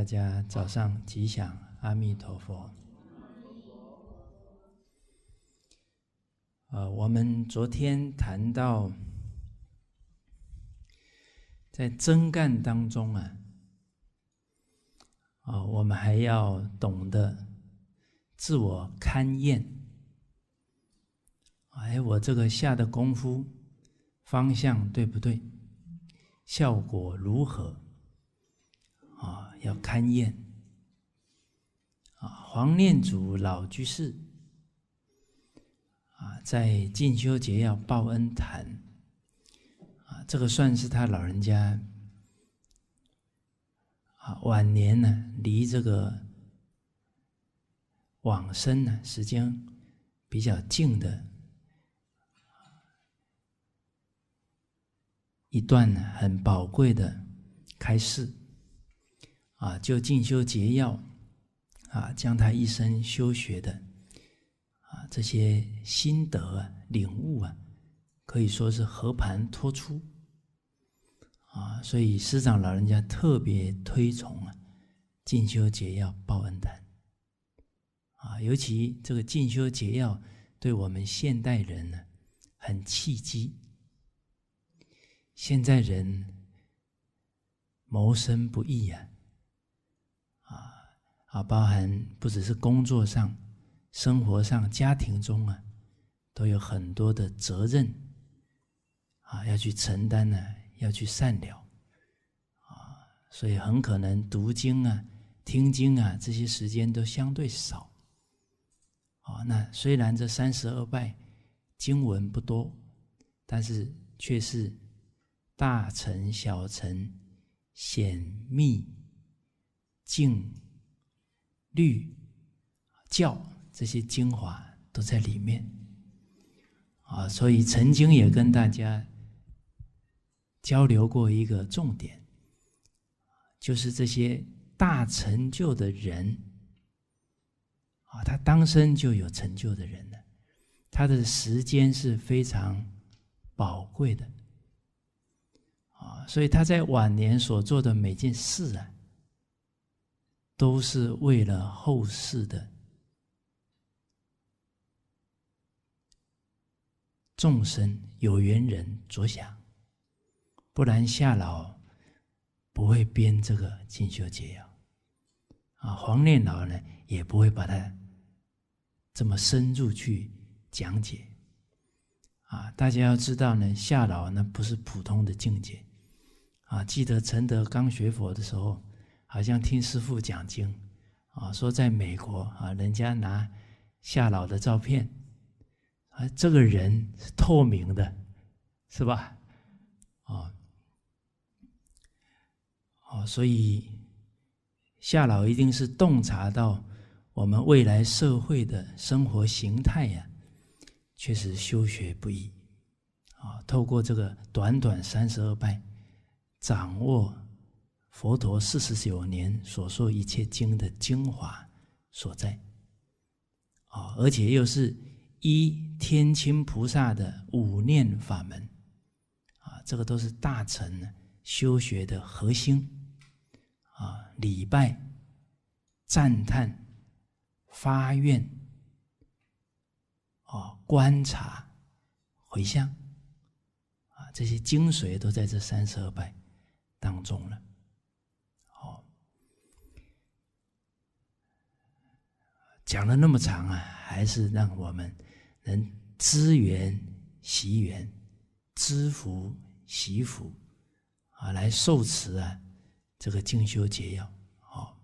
大家早上吉祥，阿弥陀佛。啊，我们昨天谈到，在真干当中啊，啊，我们还要懂得自我勘验。哎，我这个下的功夫方向对不对？效果如何？要勘验啊，黄念祖老居士啊，在进修节要报恩坛啊，这个算是他老人家啊晚年呢，离这个往生呢时间比较近的一段很宝贵的开示。啊，就《进修结要》，啊，将他一生修学的，啊，这些心得、啊、领悟啊，可以说是和盘托出。啊，所以师长老人家特别推崇啊，《进修结要》报恩谈。啊，尤其这个《进修结要》对我们现代人呢，很契机。现在人谋生不易啊。啊，包含不只是工作上、生活上、家庭中啊，都有很多的责任啊，要去承担呢，要去善了啊，所以很可能读经啊、听经啊这些时间都相对少。啊，那虽然这三十二拜经文不多，但是却是大乘、小乘、显密、静。律教这些精华都在里面啊，所以曾经也跟大家交流过一个重点，就是这些大成就的人啊，他当生就有成就的人呢，他的时间是非常宝贵的啊，所以他在晚年所做的每件事啊。都是为了后世的众生有缘人着想，不然夏老不会编这个进修解药，啊，黄念老呢也不会把它这么深入去讲解，啊，大家要知道呢，夏老那不是普通的境界，啊，记得承德刚学佛的时候。好像听师傅讲经，啊，说在美国啊，人家拿夏老的照片，啊，这个人是透明的，是吧？啊，哦，所以夏老一定是洞察到我们未来社会的生活形态呀，确实修学不易啊。透过这个短短三十二拜，掌握。佛陀四十九年所说一切经的精华所在，啊，而且又是一天亲菩萨的五念法门，啊，这个都是大乘修学的核心，啊，礼拜、赞叹、发愿、啊，观察、回向，啊，这些精髓都在这三十二拜当中了。讲了那么长啊，还是让我们能知缘习缘，知福习福啊，来受持啊这个精修解要。好，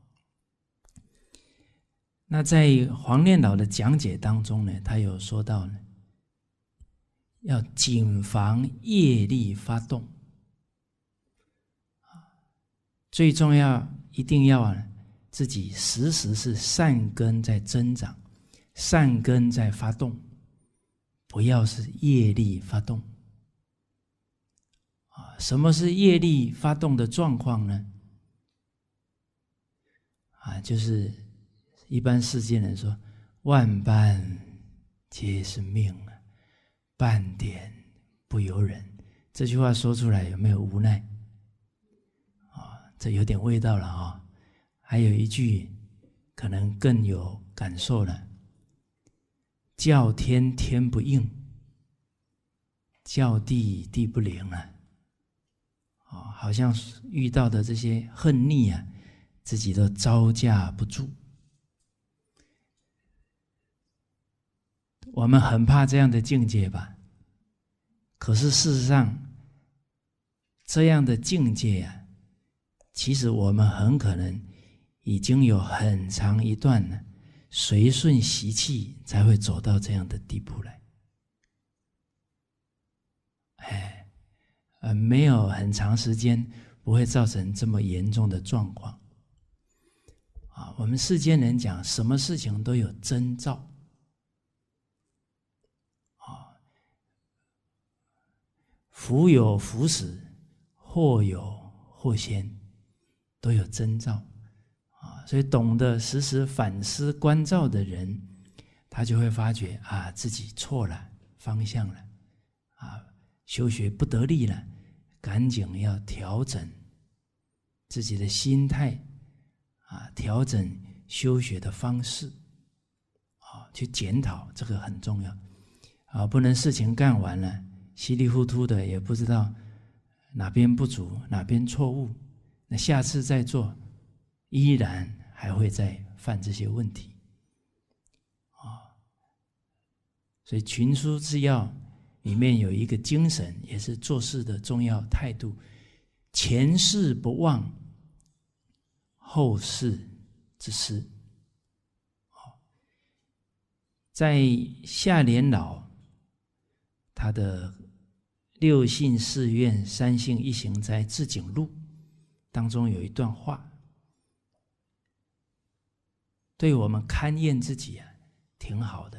那在黄念老的讲解当中呢，他有说到呢，要谨防业力发动最重要一定要啊。自己时时是善根在增长，善根在发动，不要是业力发动。啊，什么是业力发动的状况呢？啊，就是一般世间人说“万般皆是命啊，半点不由人”，这句话说出来有没有无奈？啊，这有点味道了啊。还有一句，可能更有感受了：“叫天天不应，叫地地不灵啊！”哦，好像遇到的这些恨逆啊，自己都招架不住。我们很怕这样的境界吧？可是事实上，这样的境界啊，其实我们很可能。已经有很长一段了，随顺习气才会走到这样的地步来。哎，呃，没有很长时间不会造成这么严重的状况。啊，我们世间人讲，什么事情都有征兆，啊，福有福时，祸有祸先，都有征兆。所以，懂得时时反思、关照的人，他就会发觉啊，自己错了，方向了，啊，修学不得力了，赶紧要调整自己的心态，啊，调整修学的方式，啊，去检讨，这个很重要，啊，不能事情干完了，稀里糊涂的，也不知道哪边不足，哪边错误，那下次再做。依然还会再犯这些问题啊！所以群书治要里面有一个精神，也是做事的重要态度：前事不忘，后事之师。好，在夏联老他的六信四愿三信一行斋治警录当中有一段话。对我们勘验自己啊，挺好的。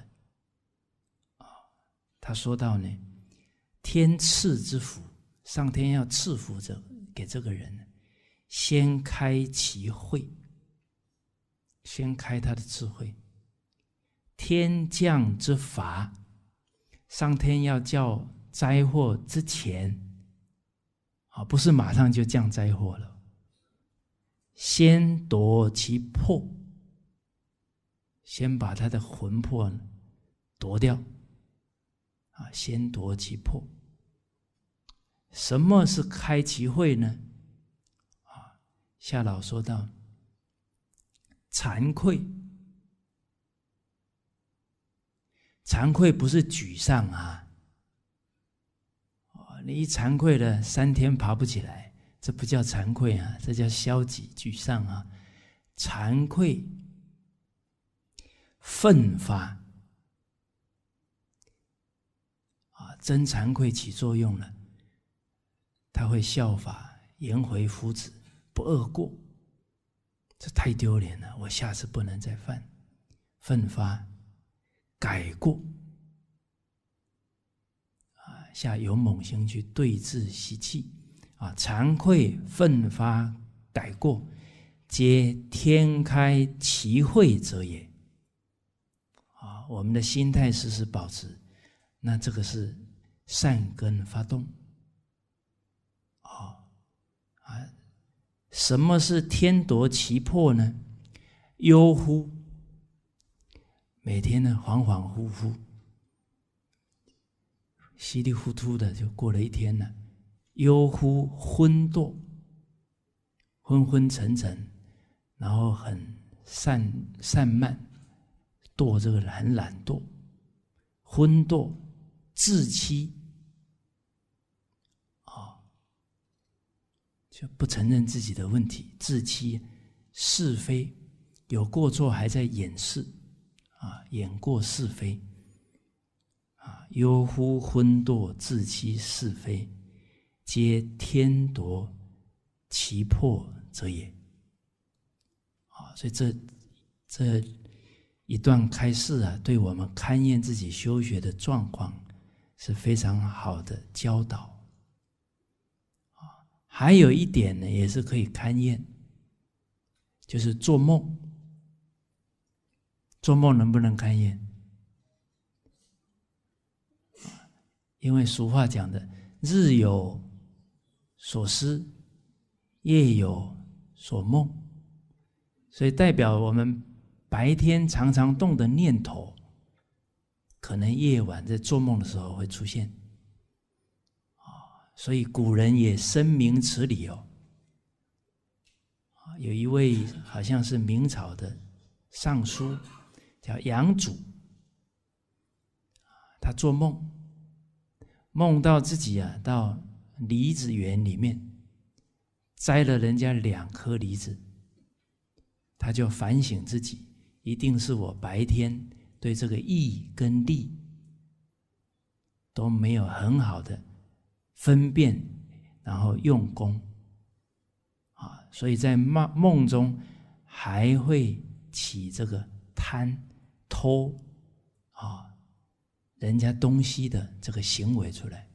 啊，他说到呢，天赐之福，上天要赐福着给这个人，先开其慧，先开他的智慧。天降之法，上天要叫灾祸之前，啊，不是马上就降灾祸了，先夺其魄。先把他的魂魄夺掉，啊，先夺其魄。什么是开其慧呢？啊，夏老说道：惭愧，惭愧不是沮丧啊。你一惭愧了三天爬不起来，这不叫惭愧啊，这叫消极沮丧啊，惭愧。奋发啊！真惭愧，起作用了。他会效法颜回夫子，不恶过。这太丢脸了，我下次不能再犯。奋发改过啊！下有猛心去对峙习气啊！惭愧、奋发、改过，皆天开其慧者也。我们的心态时时保持，那这个是善根发动。好啊，什么是天夺其魄呢？忧忽，每天呢恍恍惚惚、稀里糊涂的就过了一天了。忧忽昏堕，昏昏沉沉，然后很散散漫。惰，这个懒懒惰、昏惰、自欺，啊，就不承认自己的问题，自欺是非，有过错还在掩饰，啊，掩过是非，啊，忧乎昏惰、自欺是非，皆天夺其魄者也，啊，所以这这。一段开示啊，对我们勘验自己修学的状况，是非常好的教导。啊，还有一点呢，也是可以勘验，就是做梦。做梦能不能勘验？因为俗话讲的“日有所思，夜有所梦”，所以代表我们。白天常常动的念头，可能夜晚在做梦的时候会出现。啊，所以古人也深明此理哦。有一位好像是明朝的尚书，叫杨祖。他做梦，梦到自己啊到梨子园里面，摘了人家两颗梨子，他就反省自己。一定是我白天对这个义跟利都没有很好的分辨，然后用功啊，所以在梦梦中还会起这个贪、偷啊，人家东西的这个行为出来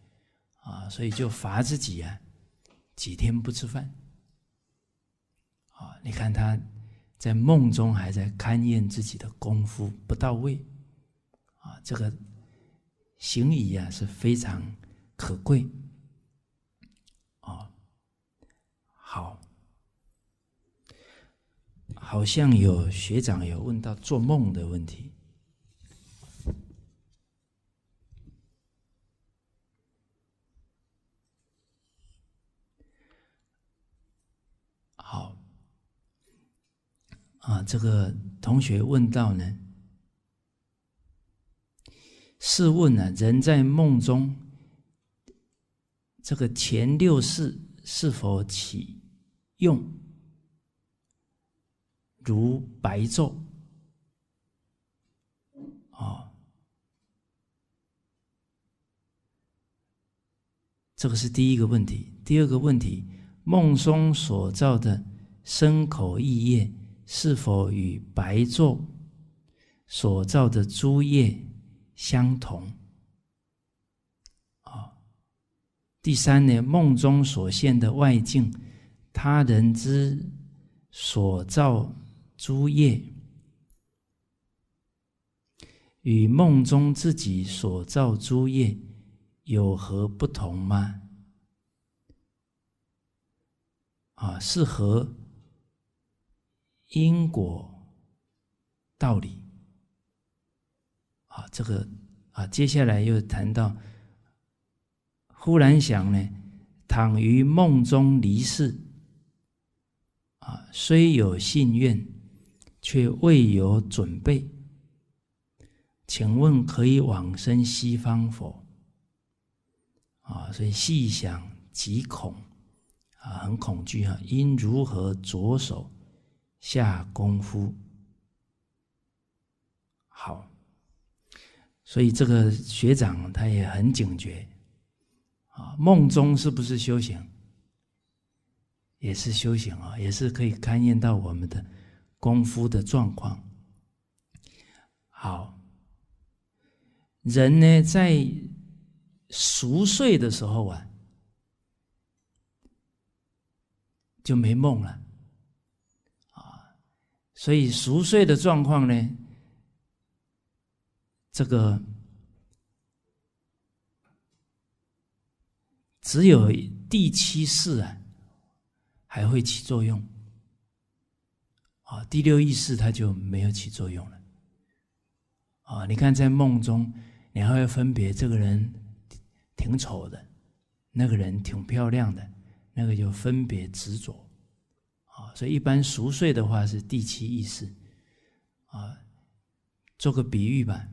啊，所以就罚自己啊，几天不吃饭啊，你看他。在梦中还在勘验自己的功夫不到位，啊，这个行语啊是非常可贵，啊，好，好像有学长有问到做梦的问题。这个同学问到呢？试问呢，人在梦中，这个前六式是否起用？如白昼？哦，这个是第一个问题。第二个问题，梦中所造的身口意业。是否与白昼所造的诸业相同？啊，第三呢，梦中所现的外境，他人之所造诸业，与梦中自己所造诸业有何不同吗？啊，是和因果道理啊，这个啊，接下来又谈到，忽然想呢，躺于梦中离世啊，虽有信愿，却未有准备，请问可以往生西方否？啊，所以细想极恐啊，很恐惧啊，应如何着手？下功夫好，所以这个学长他也很警觉啊。梦中是不是修行？也是修行啊，也是可以勘验到我们的功夫的状况。好，人呢在熟睡的时候啊，就没梦了。所以熟睡的状况呢，这个只有第七世啊，还会起作用。啊，第六意识它就没有起作用了。啊，你看在梦中，你还会分别这个人挺丑的，那个人挺漂亮的，那个就分别执着。所以一般熟睡的话是第七意识，啊，做个比喻吧，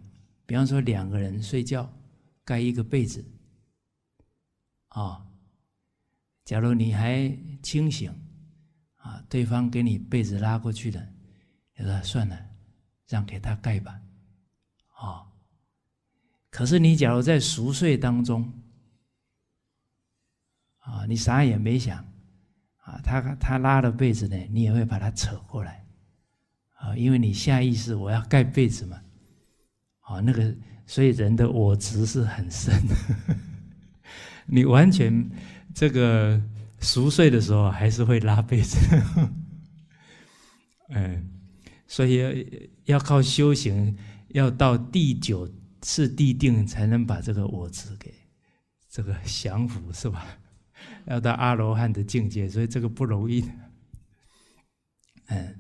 比方说两个人睡觉盖一个被子，啊，假如你还清醒，啊，对方给你被子拉过去了，你说算了，让给他盖吧，啊，可是你假如在熟睡当中，啊，你啥也没想。啊，他他拉了被子呢，你也会把他扯过来，啊，因为你下意识我要盖被子嘛，啊，那个所以人的我执是很深，你完全这个熟睡的时候还是会拉被子，嗯，所以要靠修行，要到第九次地定才能把这个我执给这个降服，是吧？要到阿罗汉的境界，所以这个不容易。嗯，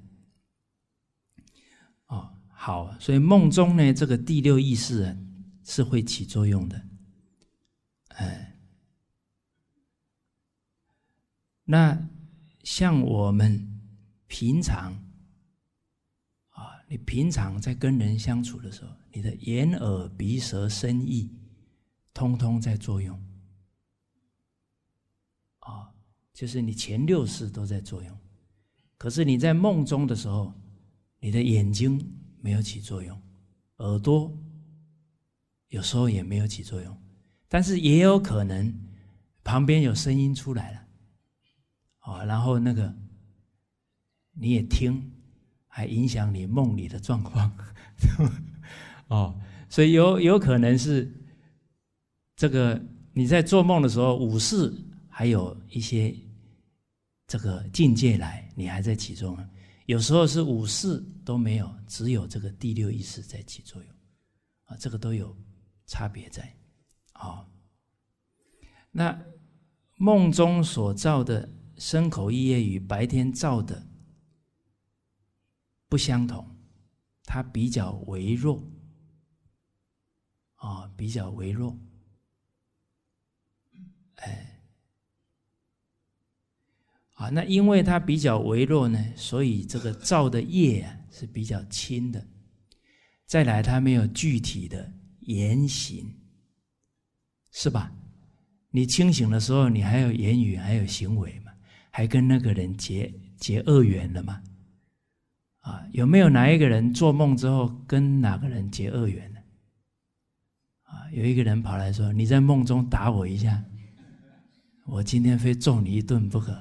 哦，好，所以梦中呢，这个第六意识是会起作用的。嗯，那像我们平常啊，你平常在跟人相处的时候，你的眼、耳、鼻、舌、身、意，通通在作用。就是你前六式都在作用，可是你在梦中的时候，你的眼睛没有起作用，耳朵有时候也没有起作用，但是也有可能旁边有声音出来了，哦，然后那个你也听，还影响你梦里的状况，哦，所以有有可能是这个你在做梦的时候，五式还有一些。这个境界来，你还在其中啊？有时候是五事都没有，只有这个第六意识在起作用，啊，这个都有差别在，啊。那梦中所造的牲口意业与白天造的不相同，它比较微弱，啊，比较微弱，哎。啊，那因为它比较微弱呢，所以这个造的业啊是比较轻的。再来，它没有具体的言行，是吧？你清醒的时候，你还有言语，还有行为嘛？还跟那个人结结恶缘了吗？啊，有没有哪一个人做梦之后跟哪个人结恶缘呢？啊，有一个人跑来说：“你在梦中打我一下，我今天非揍你一顿不可。”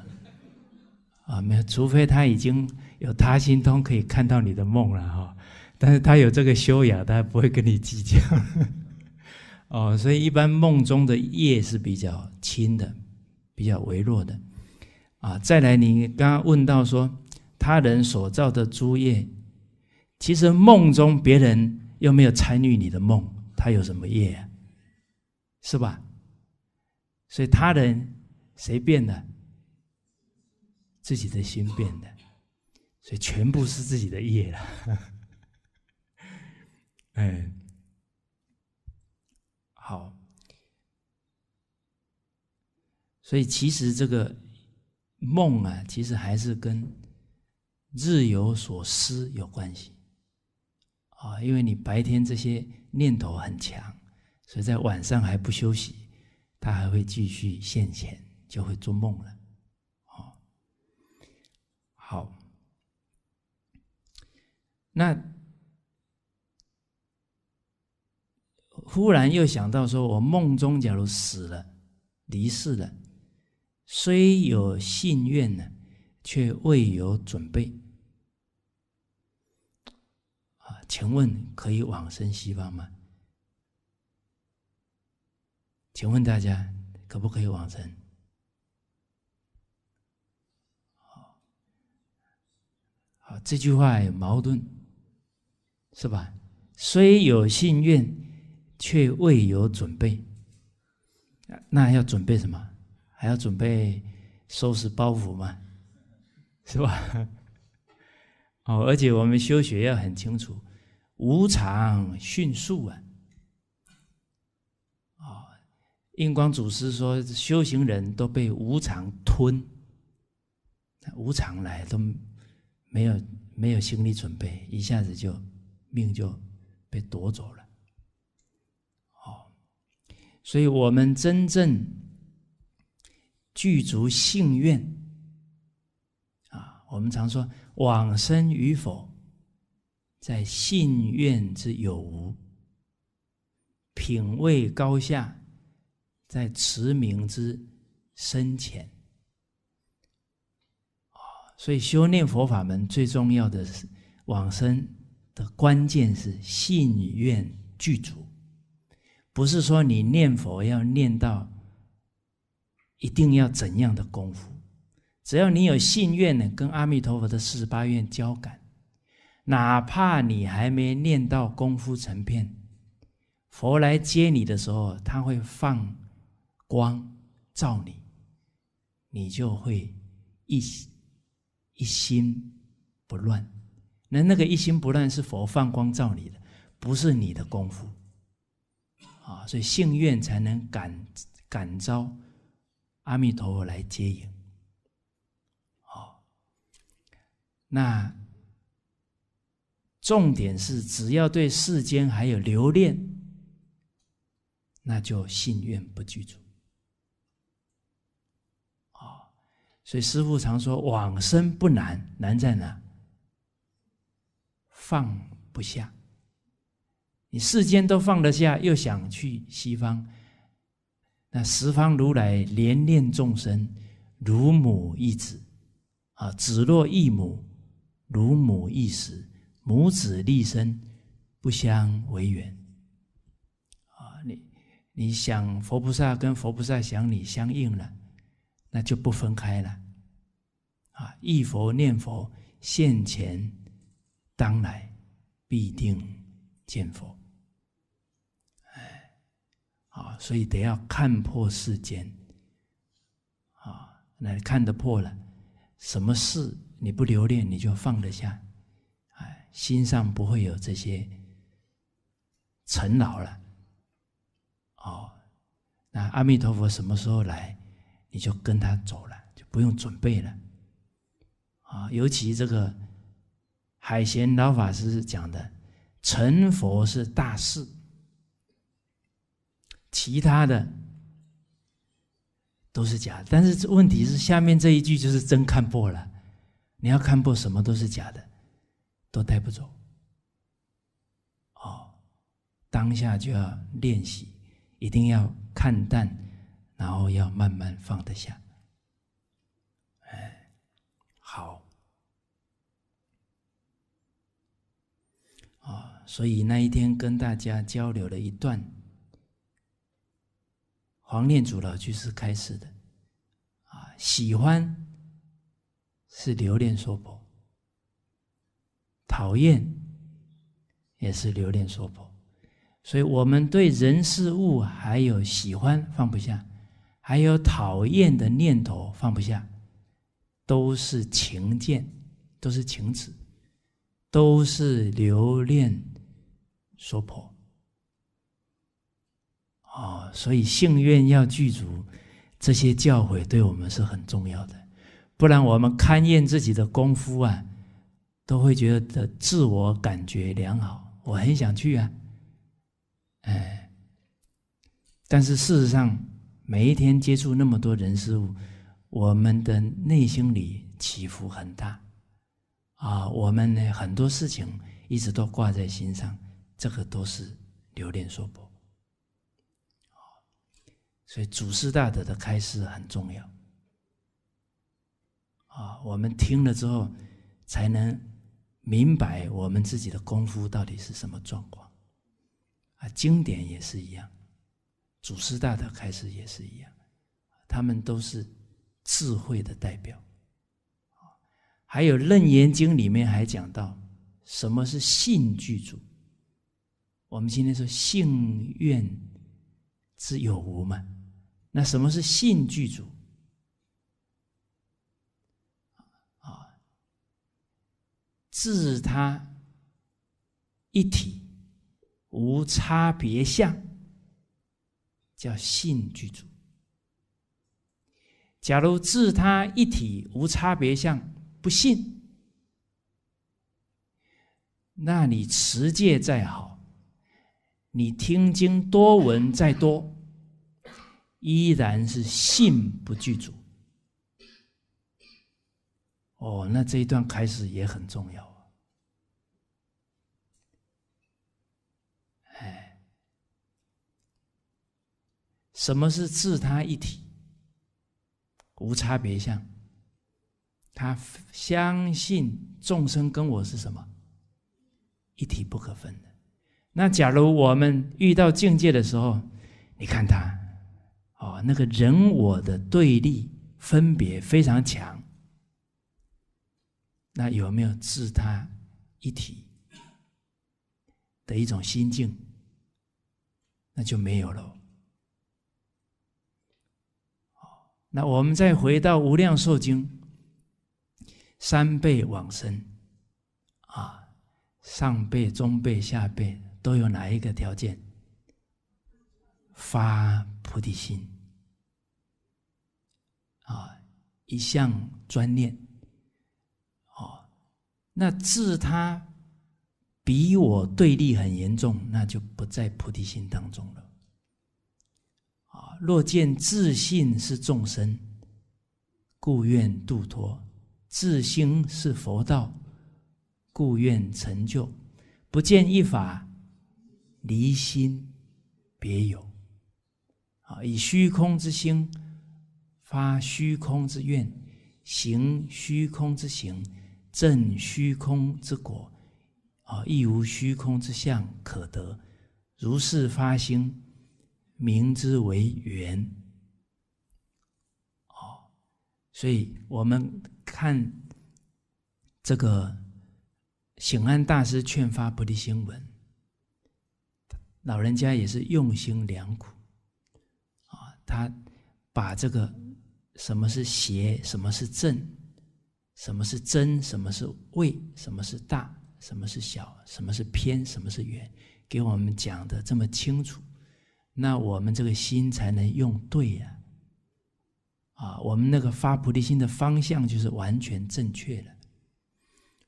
啊，没有，除非他已经有他心通，可以看到你的梦了哈。但是他有这个修养，他不会跟你计较。哦，所以一般梦中的业是比较轻的，比较微弱的。啊，再来，你刚刚问到说他人所造的诸业，其实梦中别人又没有参与你的梦，他有什么业啊？是吧？所以他人谁变了？自己的心变的，所以全部是自己的业了。嗯，好。所以其实这个梦啊，其实还是跟日有所思有关系啊，因为你白天这些念头很强，所以在晚上还不休息，他还会继续现前，就会做梦了。好，那忽然又想到说，我梦中假如死了、离世了，虽有信愿呢，却未有准备。请问可以往生西方吗？请问大家可不可以往生？啊，这句话有矛盾，是吧？虽有信愿，却未有准备。那要准备什么？还要准备收拾包袱吗？是吧？哦，而且我们修学要很清楚，无常迅速啊！哦，印光祖师说，修行人都被无常吞，无常来都。没有没有心理准备，一下子就命就被夺走了。哦，所以我们真正具足信愿啊，我们常说往生与否，在信愿之有无；品位高下，在持名之深浅。所以，修念佛法门最重要的是往生的关键是信愿具足。不是说你念佛要念到一定要怎样的功夫，只要你有信愿呢，跟阿弥陀佛的四十八愿交感，哪怕你还没念到功夫成片，佛来接你的时候，他会放光照你，你就会一。一心不乱，那那个一心不乱是佛放光照你的，不是你的功夫啊。所以信愿才能感感召阿弥陀佛来接引。好，那重点是，只要对世间还有留恋，那就信愿不具足。所以师父常说往生不难，难在哪？放不下。你世间都放得下，又想去西方，那十方如来怜念众生，如母一子，啊，子若一母，如母一时，母子立身不相为缘。啊，你你想佛菩萨跟佛菩萨想你相应了，那就不分开了。啊！一佛念佛，现前当来必定见佛。哎，啊，所以得要看破世间。啊，那看得破了，什么事你不留恋，你就放得下，哎，心上不会有这些尘劳了。哦，那阿弥陀佛什么时候来，你就跟他走了，就不用准备了。啊，尤其这个海贤老法师讲的，成佛是大事，其他的都是假。但是问题是，下面这一句就是真看破了，你要看破，什么都是假的，都带不走。哦，当下就要练习，一定要看淡，然后要慢慢放得下。好啊，所以那一天跟大家交流了一段，黄念祖老居士开始的啊，喜欢是留恋娑婆，讨厌也是留恋娑婆，所以我们对人事物还有喜欢放不下，还有讨厌的念头放不下。都是情见，都是情痴，都是留恋娑婆。哦，所以幸愿要具足，这些教诲对我们是很重要的，不然我们勘验自己的功夫啊，都会觉得自我感觉良好，我很想去啊，哎，但是事实上，每一天接触那么多人事物。我们的内心里起伏很大，啊，我们呢很多事情一直都挂在心上，这个都是留恋娑不。所以祖师大德的开示很重要，啊，我们听了之后才能明白我们自己的功夫到底是什么状况。啊，经典也是一样，祖师大德开示也是一样，他们都是。智慧的代表，还有《楞严经》里面还讲到什么是性具足。我们今天说性愿之有无嘛？那什么是性具足？啊，自他一体，无差别相，叫性具足。假如自他一体无差别相不信，那你持戒再好，你听经多闻再多，依然是信不具足。哦，那这一段开始也很重要。啊。哎，什么是自他一体？无差别相，他相信众生跟我是什么一体不可分的。那假如我们遇到境界的时候，你看他哦，那个人我的对立分别非常强，那有没有自他一体的一种心境？那就没有了。那我们再回到《无量寿经》，三辈往生，啊，上辈、中辈、下辈都有哪一个条件？发菩提心，啊，一向专念，哦，那自他比我对立很严重，那就不在菩提心当中了。若见自信是众生，故愿度脱；自心是佛道，故愿成就。不见一法，离心别有。啊，以虚空之心发虚空之愿，行虚空之行，证虚空之果。啊，亦无虚空之相可得。如是发心。名之为缘，哦，所以我们看这个醒安大师劝发菩提心文，老人家也是用心良苦，啊，他把这个什么是邪，什么是正，什么是真，什么是伪，什么是大，什么是小，什么是偏，什么是圆，给我们讲的这么清楚。那我们这个心才能用对呀，啊，我们那个发菩提心的方向就是完全正确的，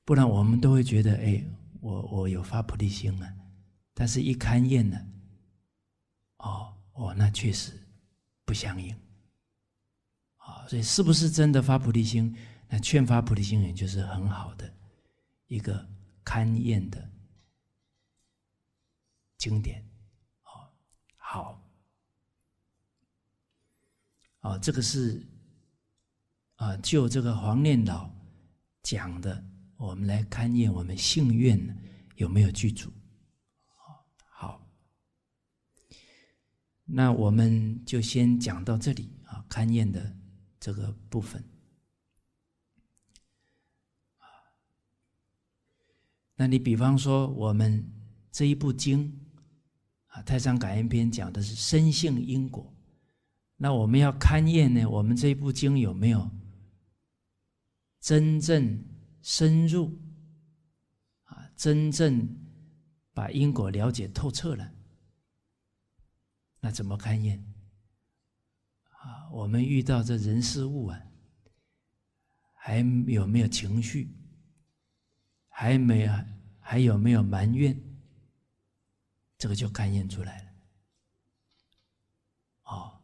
不然我们都会觉得，哎，我我有发菩提心了，但是一勘验呢，哦哦，那确实不相应，啊，所以是不是真的发菩提心？那劝发菩提心也就是很好的一个勘验的经典。好，啊，这个是，啊，就这个黄念老讲的，我们来看验我们性运有没有具足，好，那我们就先讲到这里啊，勘验的这个部分，那你比方说我们这一部经。《太上感应篇》讲的是生性因果，那我们要勘验呢？我们这部经有没有真正深入？啊，真正把因果了解透彻了？那怎么勘验？啊，我们遇到这人事物啊，还有没有情绪？还没啊？还有没有埋怨？这个就感应出来了。哦，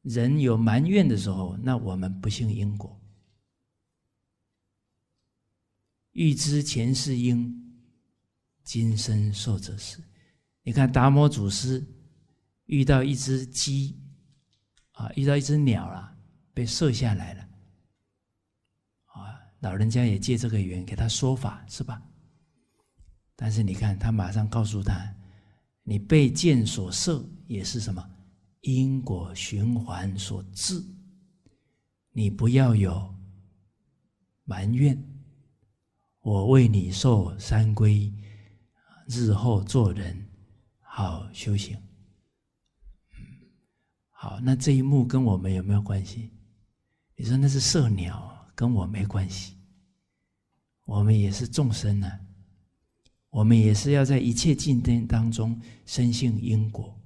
人有埋怨的时候，那我们不信因果。欲知前世因，今生受者是。你看达摩祖师遇到一只鸡啊，遇到一只鸟啊，被射下来了。啊，老人家也借这个缘给他说法是吧？但是你看他马上告诉他。你被箭所射，也是什么因果循环所致。你不要有埋怨，我为你受三规，日后做人好修行。好，那这一幕跟我们有没有关系？你说那是射鸟，跟我没关系。我们也是众生呢。我们也是要在一切竞争当中深信因果，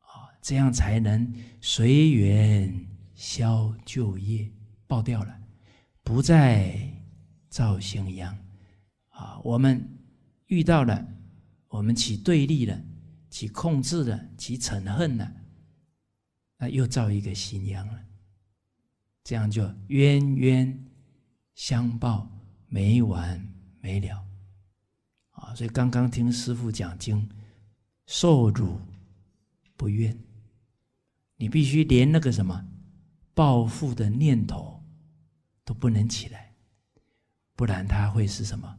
啊，这样才能随缘消旧业，爆掉了，不再造新殃，啊，我们遇到了，我们起对立了，起控制了，起嗔恨了，那又造一个新殃了，这样就冤冤相报，没完没了。所以刚刚听师父讲经，受辱不怨，你必须连那个什么报复的念头都不能起来，不然他会是什么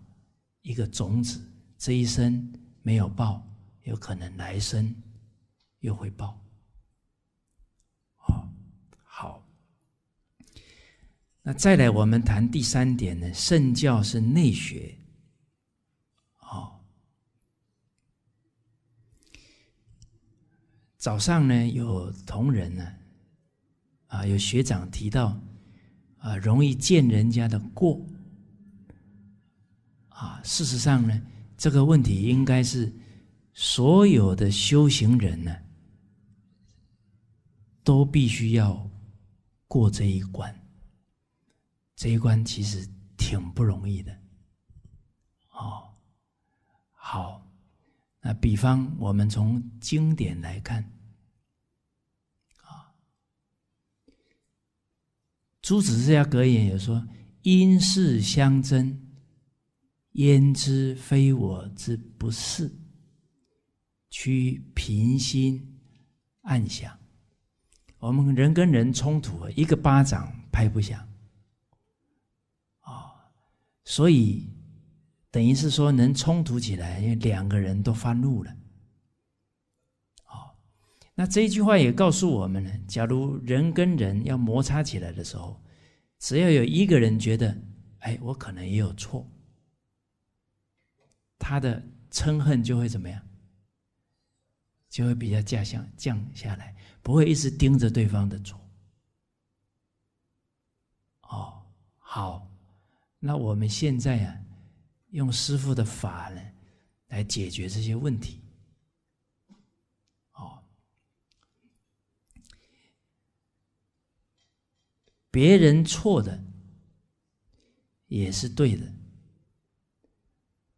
一个种子，这一生没有报，有可能来生又会报。哦，好。那再来我们谈第三点呢，圣教是内学。早上呢，有同仁呢，啊，有学长提到，啊，容易见人家的过，啊，事实上呢，这个问题应该是所有的修行人呢，都必须要过这一关，这一关其实挺不容易的，哦，好，那比方我们从经典来看。朱子治家格言也说：“因事相争，焉知非我之不是？须平心暗想。”我们人跟人冲突，一个巴掌拍不响啊，所以等于是说，能冲突起来，因为两个人都发怒了。那这一句话也告诉我们呢：，假如人跟人要摩擦起来的时候，只要有一个人觉得“哎，我可能也有错”，他的嗔恨就会怎么样？就会比较下降下来，不会一直盯着对方的错。哦，好，那我们现在啊，用师傅的法呢，来解决这些问题。别人错的也是对的，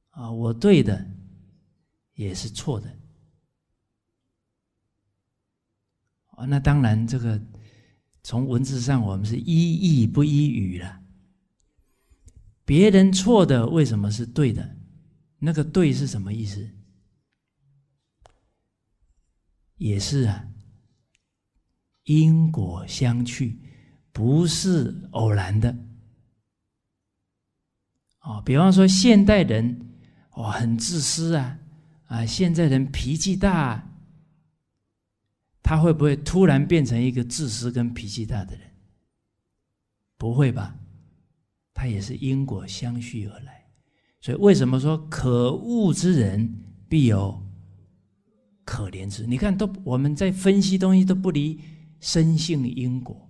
啊，我对的也是错的，啊，那当然，这个从文字上我们是一义不一语了。别人错的为什么是对的？那个对是什么意思？也是啊，因果相去。不是偶然的，哦，比方说现代人哦很自私啊啊，现在人脾气大，他会不会突然变成一个自私跟脾气大的人？不会吧？他也是因果相续而来，所以为什么说可恶之人必有可怜之？你看，都我们在分析东西都不离生性因果。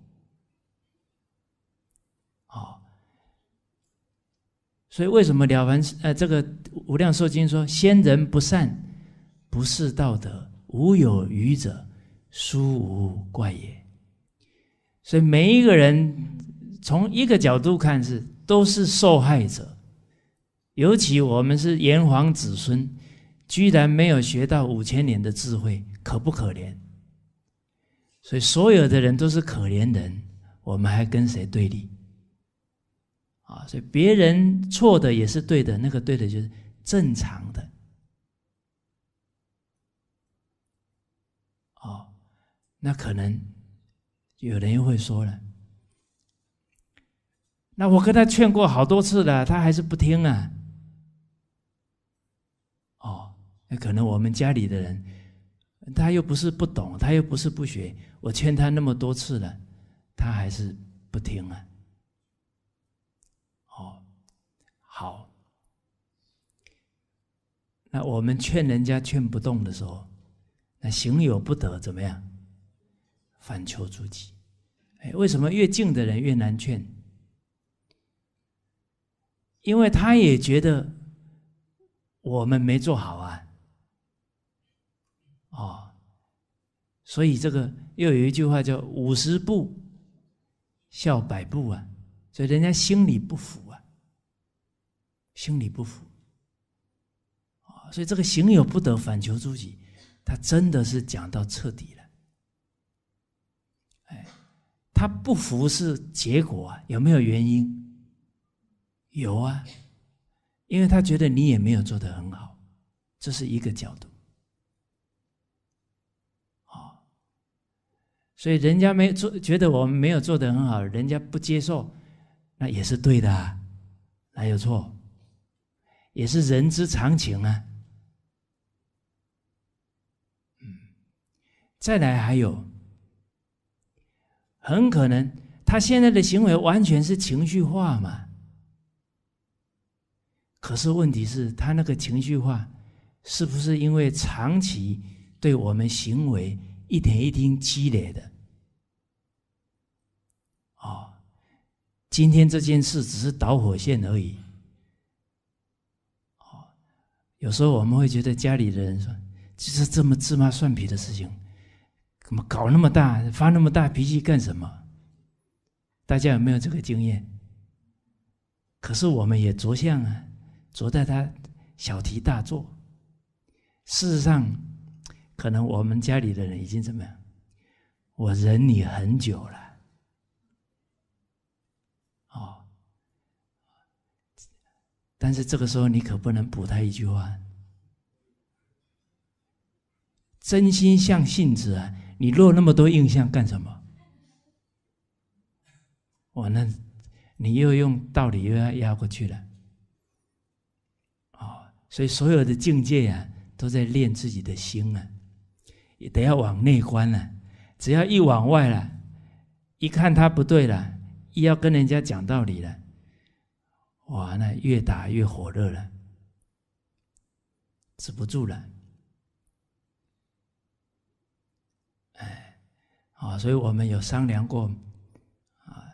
所以为什么了凡？呃，这个无量寿经说：“先人不善，不是道德，无有愚者，殊无怪也。”所以每一个人从一个角度看是都是受害者，尤其我们是炎黄子孙，居然没有学到五千年的智慧，可不可怜？所以所有的人都是可怜人，我们还跟谁对立？啊，所以别人错的也是对的，那个对的就是正常的。哦，那可能有人又会说了，那我跟他劝过好多次了，他还是不听啊。哦，那可能我们家里的人，他又不是不懂，他又不是不学，我劝他那么多次了，他还是不听啊。好，那我们劝人家劝不动的时候，那行有不得，怎么样？反求诸己。哎，为什么越静的人越难劝？因为他也觉得我们没做好啊。哦，所以这个又有一句话叫“五十步笑百步”啊，所以人家心里不服。心里不服，啊，所以这个“行有不得，反求诸己”，他真的是讲到彻底了。哎，他不服是结果啊，有没有原因？有啊，因为他觉得你也没有做得很好，这是一个角度。啊，所以人家没做，觉得我们没有做得很好，人家不接受，那也是对的，啊，哪有错？也是人之常情啊，嗯，再来还有，很可能他现在的行为完全是情绪化嘛。可是问题是他那个情绪化，是不是因为长期对我们行为一点一滴积累的？哦，今天这件事只是导火线而已。有时候我们会觉得家里的人说，就是这么芝麻蒜皮的事情，怎么搞那么大发那么大脾气干什么？大家有没有这个经验？可是我们也着相啊，着在他小题大做。事实上，可能我们家里的人已经怎么样？我忍你很久了。但是这个时候，你可不能补他一句话。真心向性子啊，你落那么多印象干什么？我那，你又用道理又要压过去了。哦，所以所有的境界啊，都在练自己的心啊，也得要往内观了。只要一往外了，一看他不对了，一要跟人家讲道理了。哇，那越打越火热了，止不住了，哎，啊，所以我们有商量过，啊，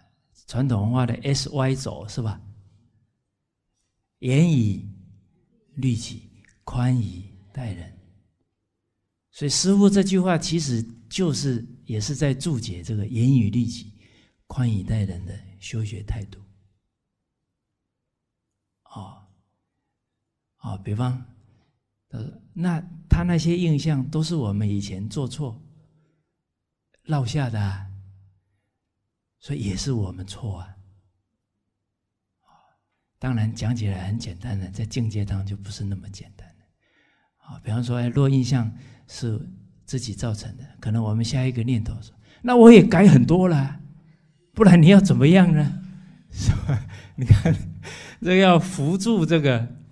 传统文化的 S Y 走是吧？严以律己，宽以待人。所以师傅这句话，其实就是也是在注解这个“严以律己，宽以待人”的修学态度。啊，比方，他说那他那些印象都是我们以前做错落下的，所以也是我们错啊。当然讲起来很简单的，在境界当中就不是那么简单的。啊，比方说，哎，落印象是自己造成的，可能我们下一个念头说：“那我也改很多了，不然你要怎么样呢？” 是吧？你看，这要扶住这个。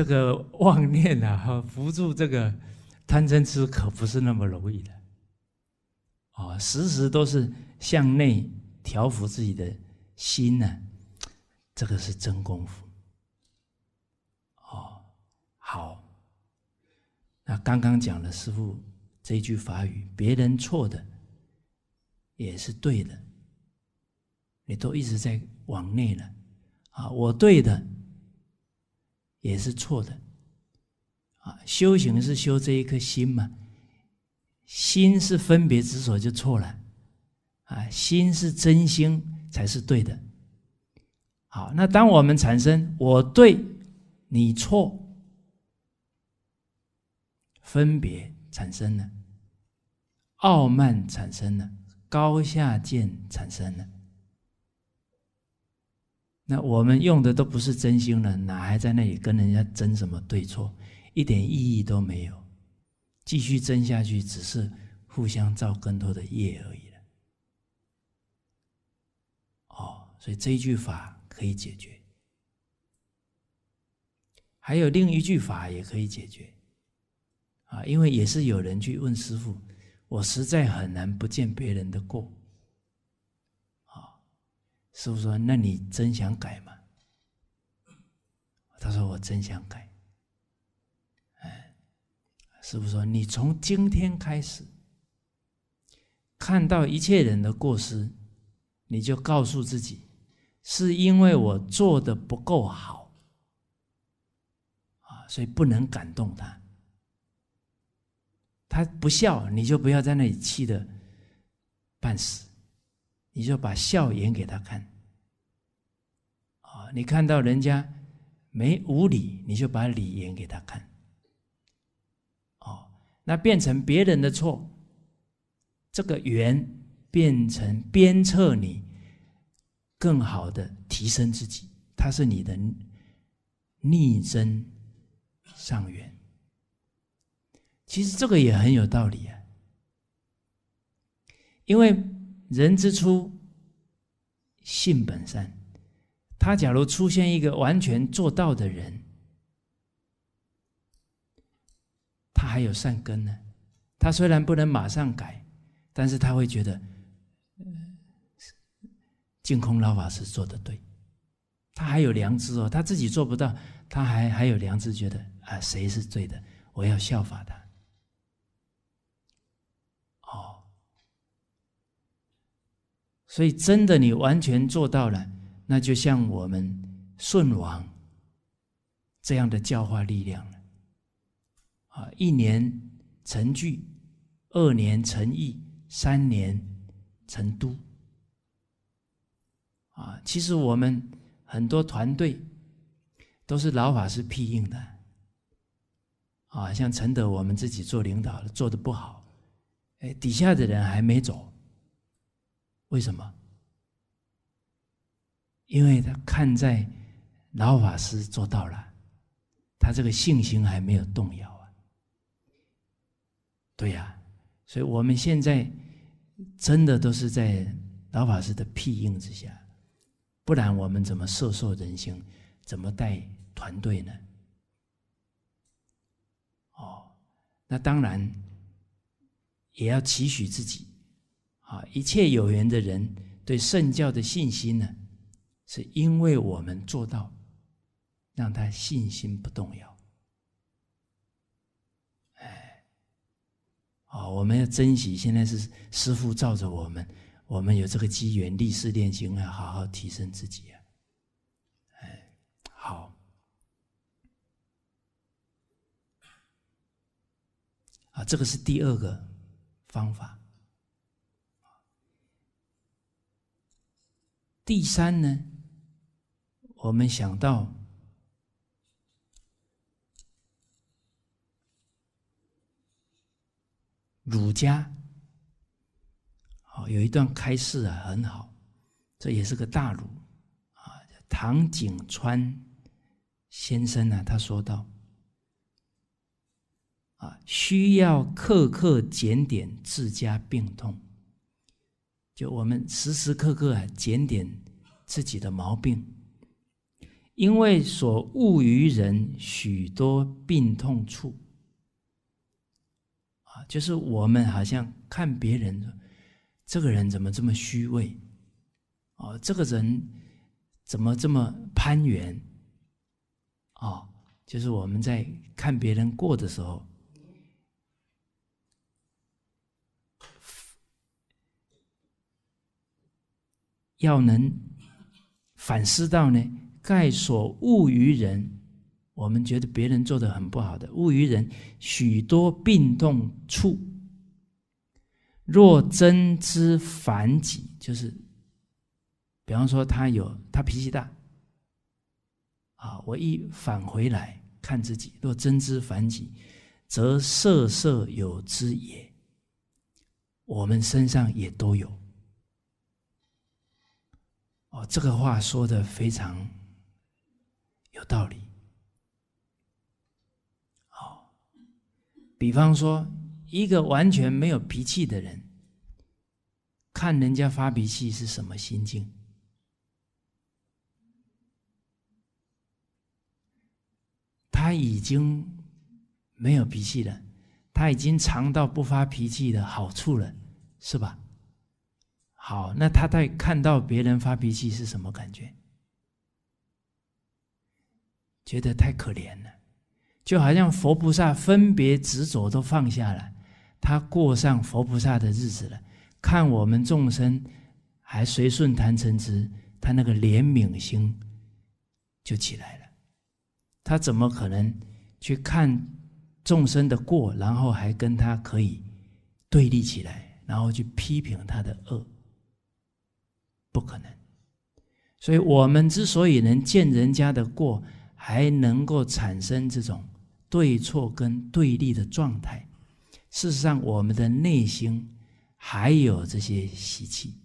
这个妄念啊，扶住这个贪嗔痴，可不是那么容易的啊！时时都是向内调服自己的心呢，这个是真功夫哦。好，那刚刚讲了，师傅这句法语：别人错的也是对的，你都一直在往内了啊！我对的。也是错的，啊，修行是修这一颗心嘛，心是分别之所就错了，啊，心是真心才是对的。好，那当我们产生我对你错，分别产生了，傲慢产生了，高下见产生了。那我们用的都不是真心了，哪还在那里跟人家争什么对错，一点意义都没有。继续争下去，只是互相造更多的业而已了。哦，所以这一句法可以解决。还有另一句法也可以解决，啊，因为也是有人去问师傅，我实在很难不见别人的过。师傅说：“那你真想改吗？”他说：“我真想改。”哎，师傅说：“你从今天开始，看到一切人的过失，你就告诉自己，是因为我做的不够好，啊，所以不能感动他。他不笑，你就不要在那里气的半死。”你就把笑演给他看，啊！你看到人家没无理，你就把理演给他看，哦，那变成别人的错，这个缘变成鞭策你，更好的提升自己，它是你的逆增上缘。其实这个也很有道理啊，因为。人之初，性本善。他假如出现一个完全做到的人，他还有善根呢。他虽然不能马上改，但是他会觉得，净空老法师做的对，他还有良知哦。他自己做不到，他还还有良知，觉得啊，谁是对的，我要效法他。所以，真的，你完全做到了，那就像我们顺王这样的教化力量了。啊，一年成聚，二年成邑，三年成都。啊，其实我们很多团队都是老法师庇应的。啊，像承德，我们自己做领导的做的不好，哎，底下的人还没走。为什么？因为他看在老法师做到了，他这个信心还没有动摇啊。对呀，所以我们现在真的都是在老法师的庇应之下，不然我们怎么摄受人心，怎么带团队呢？哦，那当然也要期许自己。啊，一切有缘的人对圣教的信心呢，是因为我们做到，让他信心不动摇。哎，啊，我们要珍惜现在是师父罩着我们，我们有这个机缘立誓练们啊，好好提升自己啊。哎，好。啊，这个是第二个方法。第三呢，我们想到儒家，好有一段开示啊，很好，这也是个大儒啊，唐景川先生呢，他说到啊，需要刻刻检点自家病痛。就我们时时刻刻检点自己的毛病，因为所误于人许多病痛处啊，就是我们好像看别人，这个人怎么这么虚伪啊，这个人怎么这么攀缘啊，就是我们在看别人过的时候。要能反思到呢，盖所恶于人，我们觉得别人做的很不好的恶于人，许多病痛处。若真知反己，就是比方说他有他脾气大，啊，我一返回来看自己，若真知反己，则色色有之也。我们身上也都有。哦，这个话说的非常有道理。哦，比方说，一个完全没有脾气的人，看人家发脾气是什么心境？他已经没有脾气了，他已经尝到不发脾气的好处了，是吧？好，那他在看到别人发脾气是什么感觉？觉得太可怜了，就好像佛菩萨分别执着都放下了，他过上佛菩萨的日子了。看我们众生还随顺贪嗔痴，他那个怜悯心就起来了。他怎么可能去看众生的过，然后还跟他可以对立起来，然后去批评他的恶？不可能，所以我们之所以能见人家的过，还能够产生这种对错跟对立的状态，事实上，我们的内心还有这些习气。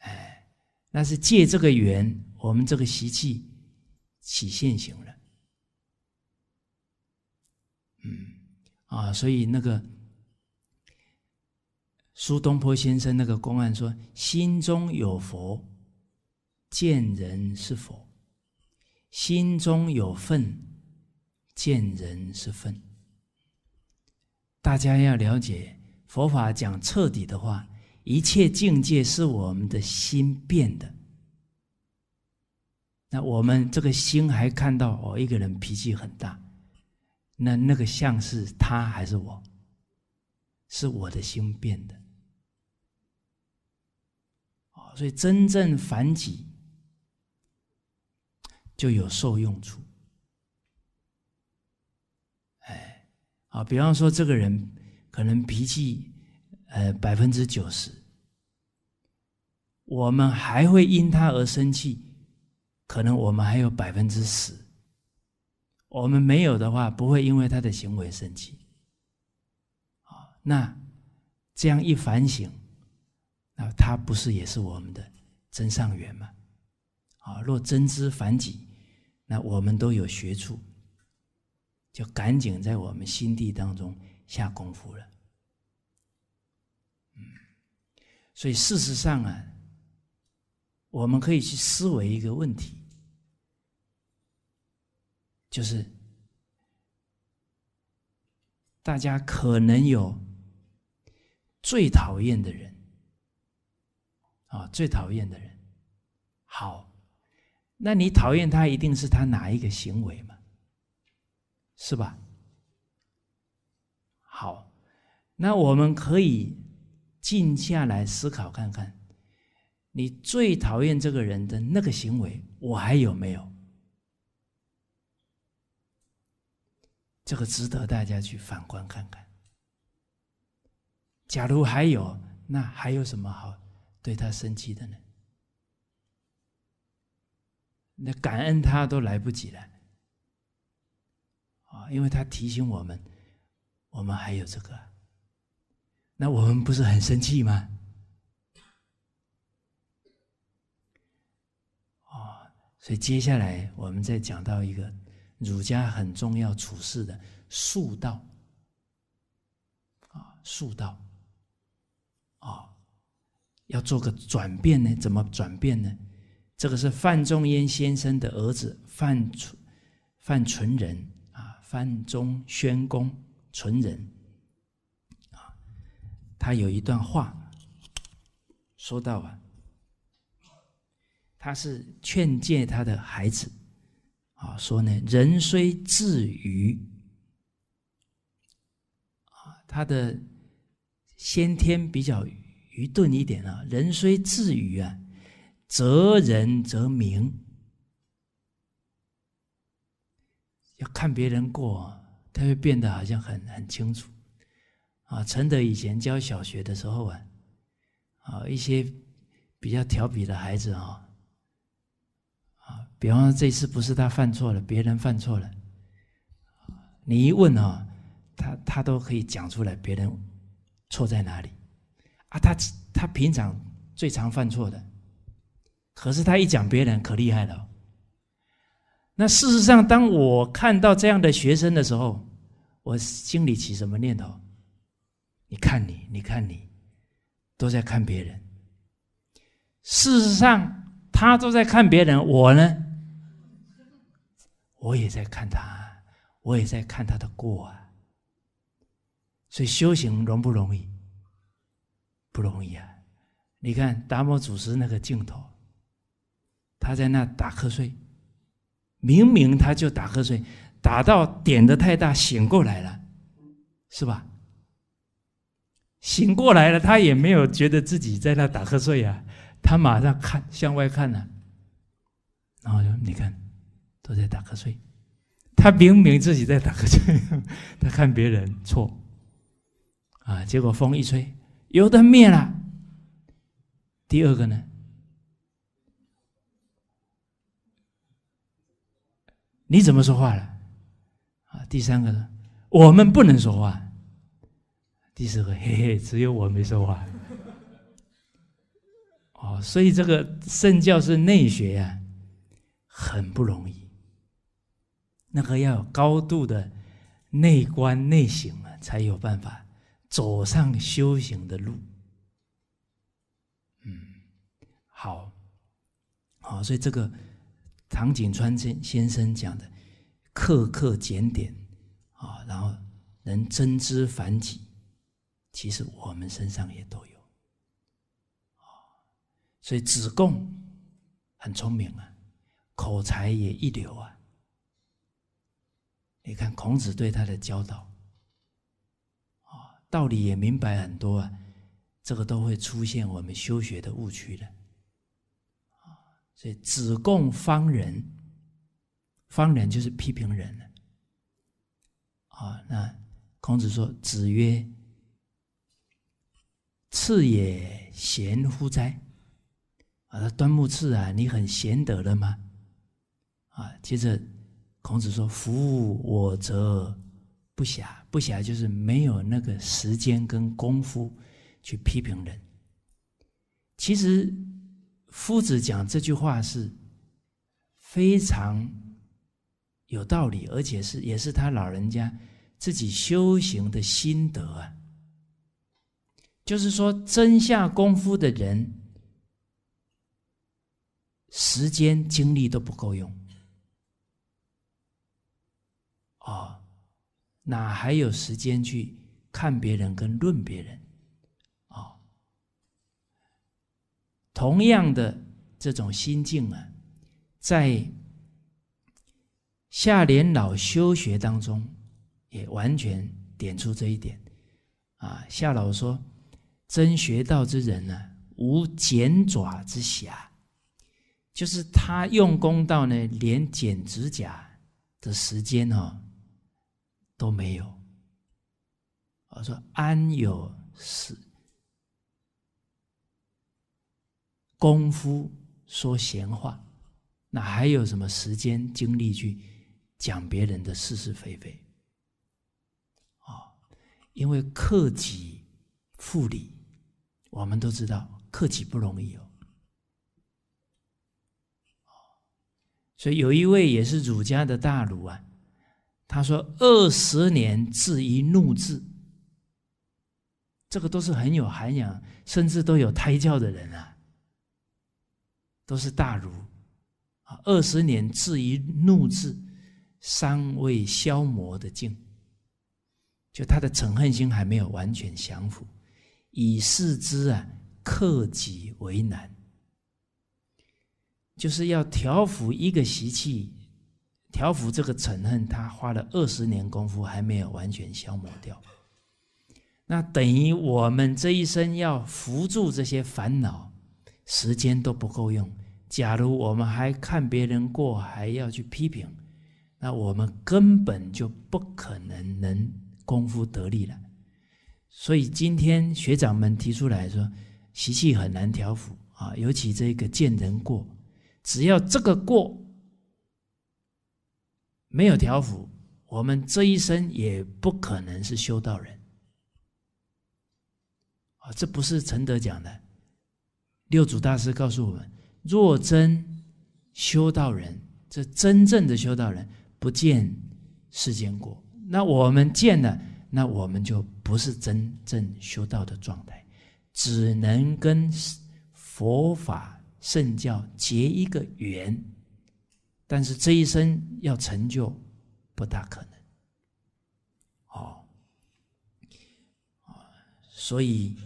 哎，那是借这个缘，我们这个习气起现行了。嗯，啊，所以那个。苏东坡先生那个公案说：“心中有佛，见人是佛；心中有份，见人是份。大家要了解佛法讲彻底的话，一切境界是我们的心变的。那我们这个心还看到哦，一个人脾气很大，那那个像是他还是我？是我的心变的。所以，真正反己就有受用处。哎，啊，比方说，这个人可能脾气，呃，百分之九十，我们还会因他而生气，可能我们还有百分之十，我们没有的话，不会因为他的行为生气。啊，那这样一反省。那他不是也是我们的真上缘吗？啊，若真知凡己，那我们都有学处，就赶紧在我们心地当中下功夫了。嗯，所以事实上啊，我们可以去思维一个问题，就是大家可能有最讨厌的人。啊，最讨厌的人，好，那你讨厌他一定是他哪一个行为嘛？是吧？好，那我们可以静下来思考看看，你最讨厌这个人的那个行为，我还有没有？这个值得大家去反观看看。假如还有，那还有什么好？对他生气的呢？那感恩他都来不及了啊！因为他提醒我们，我们还有这个，那我们不是很生气吗？啊！所以接下来我们再讲到一个儒家很重要处事的术道啊，术道啊。要做个转变呢？怎么转变呢？这个是范仲淹先生的儿子范纯，范纯仁啊，范仲宣公纯仁，啊，他有一段话，说到啊，他是劝诫他的孩子，啊，说呢，人虽自愚，啊，他的先天比较。愚钝一点啊！人虽自愚啊，择人则明。要看别人过，他会变得好像很很清楚。啊，承德以前教小学的时候啊，啊，一些比较调皮的孩子啊，啊，比方说这次不是他犯错了，别人犯错了，你一问啊，他他都可以讲出来别人错在哪里。啊，他他平常最常犯错的，可是他一讲别人可厉害了。那事实上，当我看到这样的学生的时候，我心里起什么念头？你看你，你看你，都在看别人。事实上，他都在看别人，我呢，我也在看他，我也在看他的过啊。所以修行容不容易？不容易啊！你看达摩祖师那个镜头，他在那打瞌睡，明明他就打瞌睡，打到点的太大醒过来了，是吧？醒过来了，他也没有觉得自己在那打瞌睡啊，他马上看向外看呢，然后说：“你看，都在打瞌睡，他明明自己在打瞌睡，他看别人错啊。”结果风一吹。有的灭了。第二个呢？你怎么说话了？啊，第三个呢？我们不能说话。第四个，嘿嘿，只有我没说话。哦，所以这个圣教是内学呀，很不容易。那个要有高度的内观内省啊，才有办法。走上修行的路，嗯，好，好，所以这个唐景川先先生讲的，克刻检点啊，然后能真知反己，其实我们身上也都有，啊，所以子贡很聪明啊，口才也一流啊，你看孔子对他的教导。道理也明白很多啊，这个都会出现我们修学的误区的啊。所以子贡方人，方人就是批评人了啊。那孔子说：“子曰，赐也贤乎哉？啊，端木赐啊，你很贤德了吗？啊，接着孔子说：‘夫我则’。”不暇，不暇就是没有那个时间跟功夫去批评人。其实，夫子讲这句话是非常有道理，而且是也是他老人家自己修行的心得啊。就是说，真下功夫的人，时间精力都不够用哦。哪还有时间去看别人跟论别人啊？同样的这种心境啊，在下莲老修学当中也完全点出这一点啊。夏老说：“真学道之人呢，无剪爪之暇，就是他用功到呢，连剪指甲的时间哈。”都没有，我说安有是功夫说闲话，哪还有什么时间精力去讲别人的是是非？哦，因为克己复礼，我们都知道克己不容易哦，所以有一位也是儒家的大儒啊。他说：“二十年至一怒字，这个都是很有涵养，甚至都有胎教的人啊，都是大儒啊。二十年至一怒字，尚未消磨的尽，就他的嗔恨心还没有完全降服，以示之啊，克己为难，就是要调伏一个习气。”调伏这个嗔恨，他花了二十年功夫还没有完全消磨掉，那等于我们这一生要扶住这些烦恼，时间都不够用。假如我们还看别人过，还要去批评，那我们根本就不可能能功夫得力了。所以今天学长们提出来说，习气很难调伏啊，尤其这个见人过，只要这个过。没有条幅，我们这一生也不可能是修道人。啊，这不是陈德讲的。六祖大师告诉我们：若真修道人，这真正的修道人不见世间过。那我们见了，那我们就不是真正修道的状态，只能跟佛法圣教结一个缘。但是这一生要成就，不大可能。哦，所以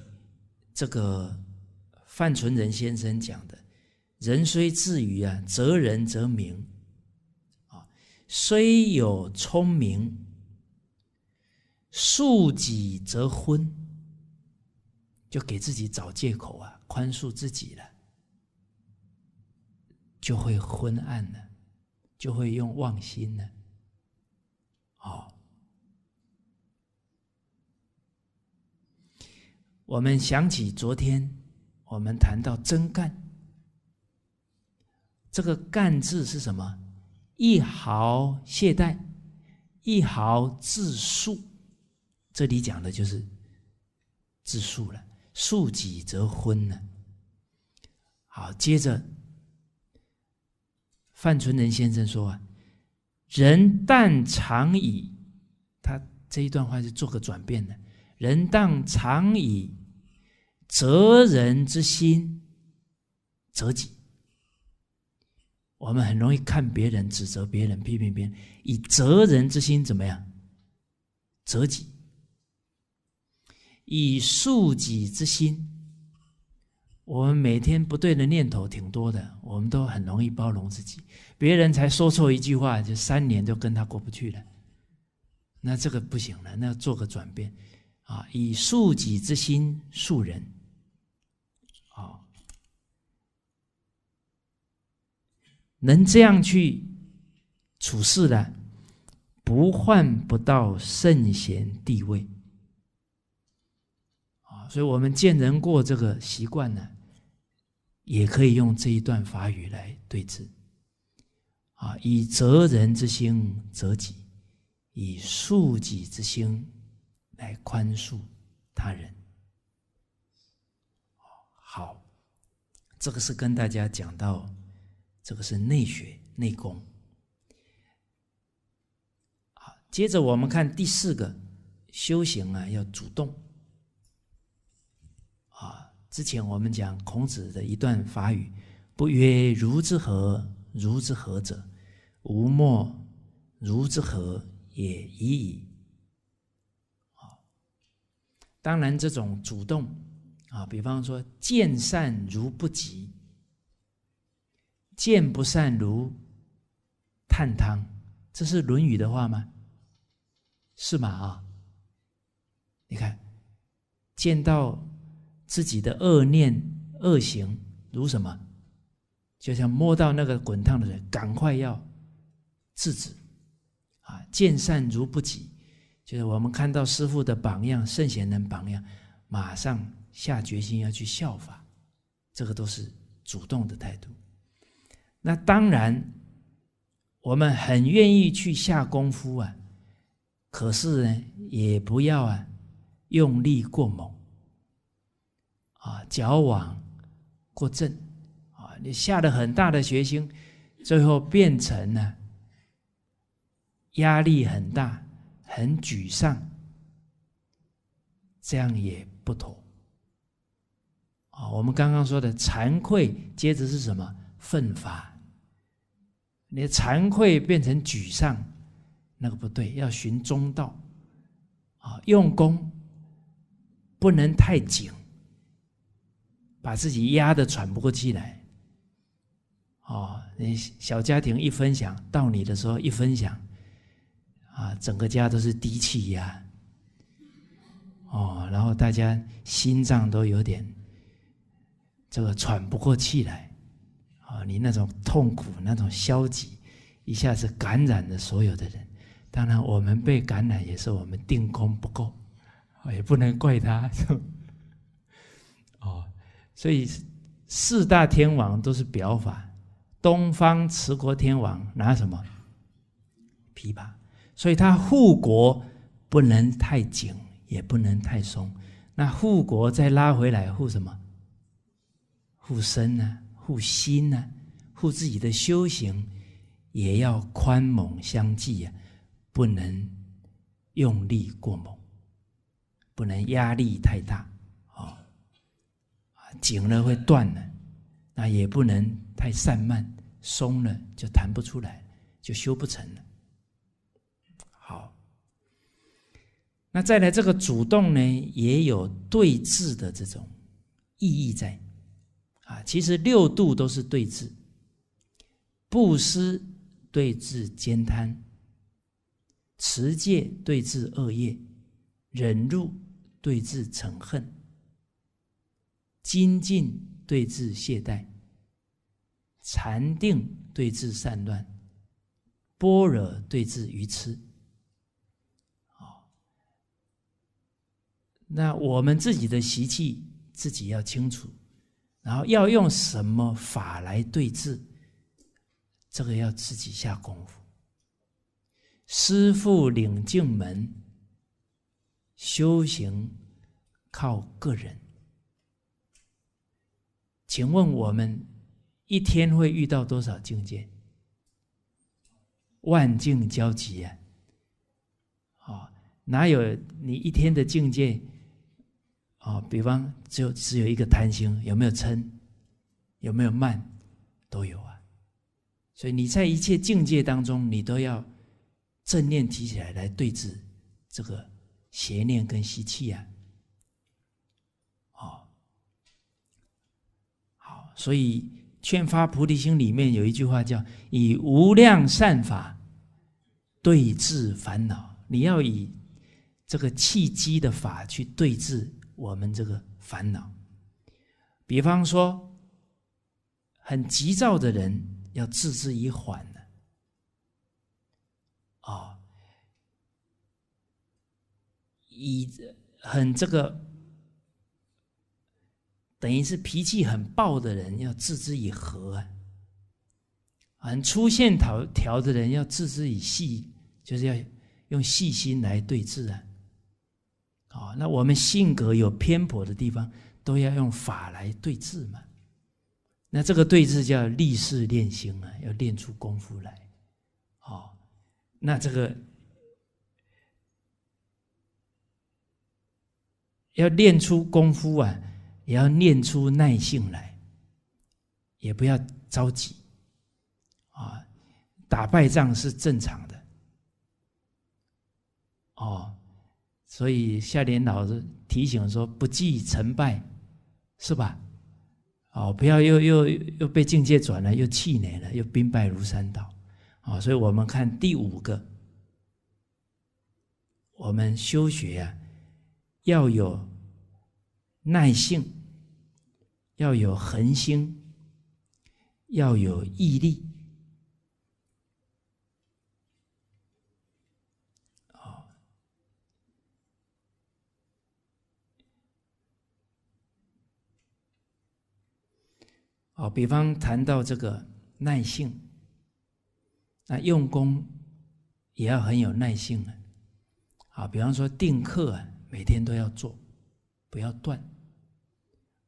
这个范存仁先生讲的，人虽自愚啊，则人则明，啊，虽有聪明，恕己则昏，就给自己找借口啊，宽恕自己了，就会昏暗了。就会用妄心了。哦，我们想起昨天我们谈到“真干”，这个“干”字是什么？一毫懈怠，一毫自恕。这里讲的就是自恕了，恕己则昏呢。好，接着。范存仁先生说：“啊：“人但常以……他这一段话是做个转变的。人但常以责人之心责己。我们很容易看别人，指责别人，批评别人。以责人之心怎么样？责己。以恕己之心。”我们每天不对的念头挺多的，我们都很容易包容自己。别人才说错一句话，就三年都跟他过不去了，那这个不行了，那要做个转变啊，以恕己之心恕人，能这样去处事的，不患不到圣贤地位，啊，所以我们见人过这个习惯呢。也可以用这一段法语来对峙。啊，以责人之心责己，以恕己之心来宽恕他人。好，这个是跟大家讲到，这个是内学内功。好，接着我们看第四个，修行啊要主动。之前我们讲孔子的一段法语：“不曰如之何，如之何者，吾莫如之何也已矣。”好，当然这种主动啊，比方说见善如不及，见不善如探汤，这是《论语》的话吗？是吗？啊，你看见到。自己的恶念、恶行，如什么，就像摸到那个滚烫的人，赶快要制止。啊，见善如不及，就是我们看到师傅的榜样、圣贤人榜样，马上下决心要去效法，这个都是主动的态度。那当然，我们很愿意去下功夫啊，可是呢，也不要啊用力过猛。啊，矫枉过正啊！你下了很大的决心，最后变成了压力很大，很沮丧，这样也不妥。啊，我们刚刚说的惭愧，接着是什么？奋发。你惭愧变成沮丧，那个不对，要寻中道。啊，用功不能太紧。把自己压的喘不过气来，哦，你小家庭一分享到你的时候一分享，啊，整个家都是低气压，哦，然后大家心脏都有点这个喘不过气来，哦，你那种痛苦那种消极，一下子感染了所有的人。当然，我们被感染也是我们定功不够，也不能怪他，哦。所以四大天王都是表法，东方持国天王拿什么？琵琶。所以他护国不能太紧，也不能太松。那护国再拉回来护什么？护身呢？护心呢？护自己的修行也要宽猛相济呀，不能用力过猛，不能压力太大。紧了会断了，那也不能太散漫；松了就弹不出来，就修不成了。好，那再来这个主动呢，也有对峙的这种意义在。啊，其实六度都是对峙，布施对峙悭贪，持戒对峙恶业，忍辱对峙嗔恨。精进对治懈怠，禅定对治散乱，般若对治愚痴。好，那我们自己的习气自己要清楚，然后要用什么法来对治，这个要自己下功夫。师傅领进门，修行靠个人。请问我们一天会遇到多少境界？万境交集啊！哦，哪有你一天的境界？哦，比方只有只有一个贪心，有没有嗔？有没有慢？都有啊。所以你在一切境界当中，你都要正念提起来来对治这个邪念跟习气呀。所以《劝发菩提心》里面有一句话叫“以无量善法对治烦恼”，你要以这个契机的法去对治我们这个烦恼。比方说，很急躁的人要置之以缓的，啊，以很这个。等于是脾气很暴的人要置之以和啊，很粗线条条的人要置之以细，就是要用细心来对治啊。哦，那我们性格有偏颇的地方，都要用法来对治嘛。那这个对治叫立事练心啊，要练出功夫来。哦，那这个要练出功夫啊。也要练出耐性来，也不要着急啊！打败仗是正常的哦，所以夏林老师提醒说：“不计成败，是吧？”哦，不要又又又被境界转了，又气馁了，又兵败如山倒啊！所以我们看第五个，我们修学啊，要有耐性。要有恒心，要有毅力。好，好，比方谈到这个耐性，那用功也要很有耐性啊。啊，比方说定课啊，每天都要做，不要断。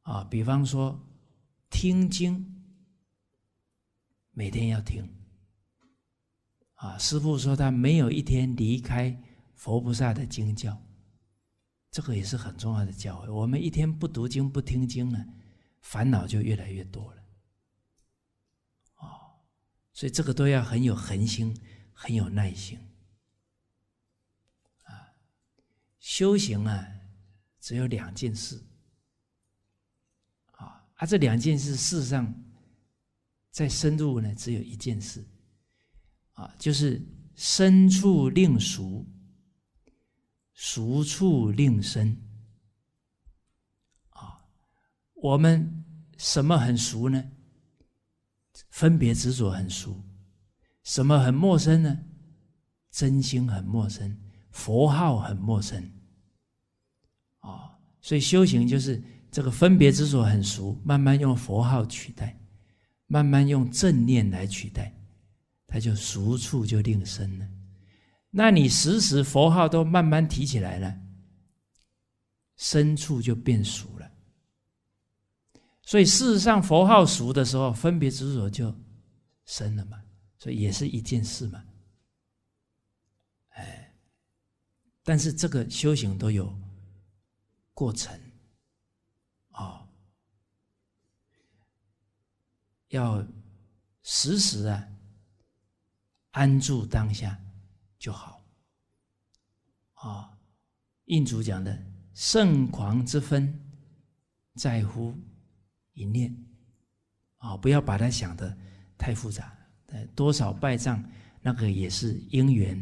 啊，比方说，听经，每天要听。啊，师父说他没有一天离开佛菩萨的经教，这个也是很重要的教诲。我们一天不读经、不听经呢，烦恼就越来越多了。哦，所以这个都要很有恒心，很有耐心。啊，修行啊，只有两件事。啊，这两件事事实上，在深入呢，只有一件事，啊，就是深处令熟，熟处令身。啊，我们什么很熟呢？分别执着很熟，什么很陌生呢？真心很陌生，佛号很陌生。啊，所以修行就是。这个分别之所很熟，慢慢用佛号取代，慢慢用正念来取代，它就熟处就定生了。那你时时佛号都慢慢提起来了，生处就变熟了。所以事实上，佛号熟的时候，分别之所就生了嘛，所以也是一件事嘛。哎，但是这个修行都有过程。要时时啊，安住当下就好。啊，印主讲的“盛狂之分，在乎一念”，啊，不要把它想的太复杂。多少败仗，那个也是因缘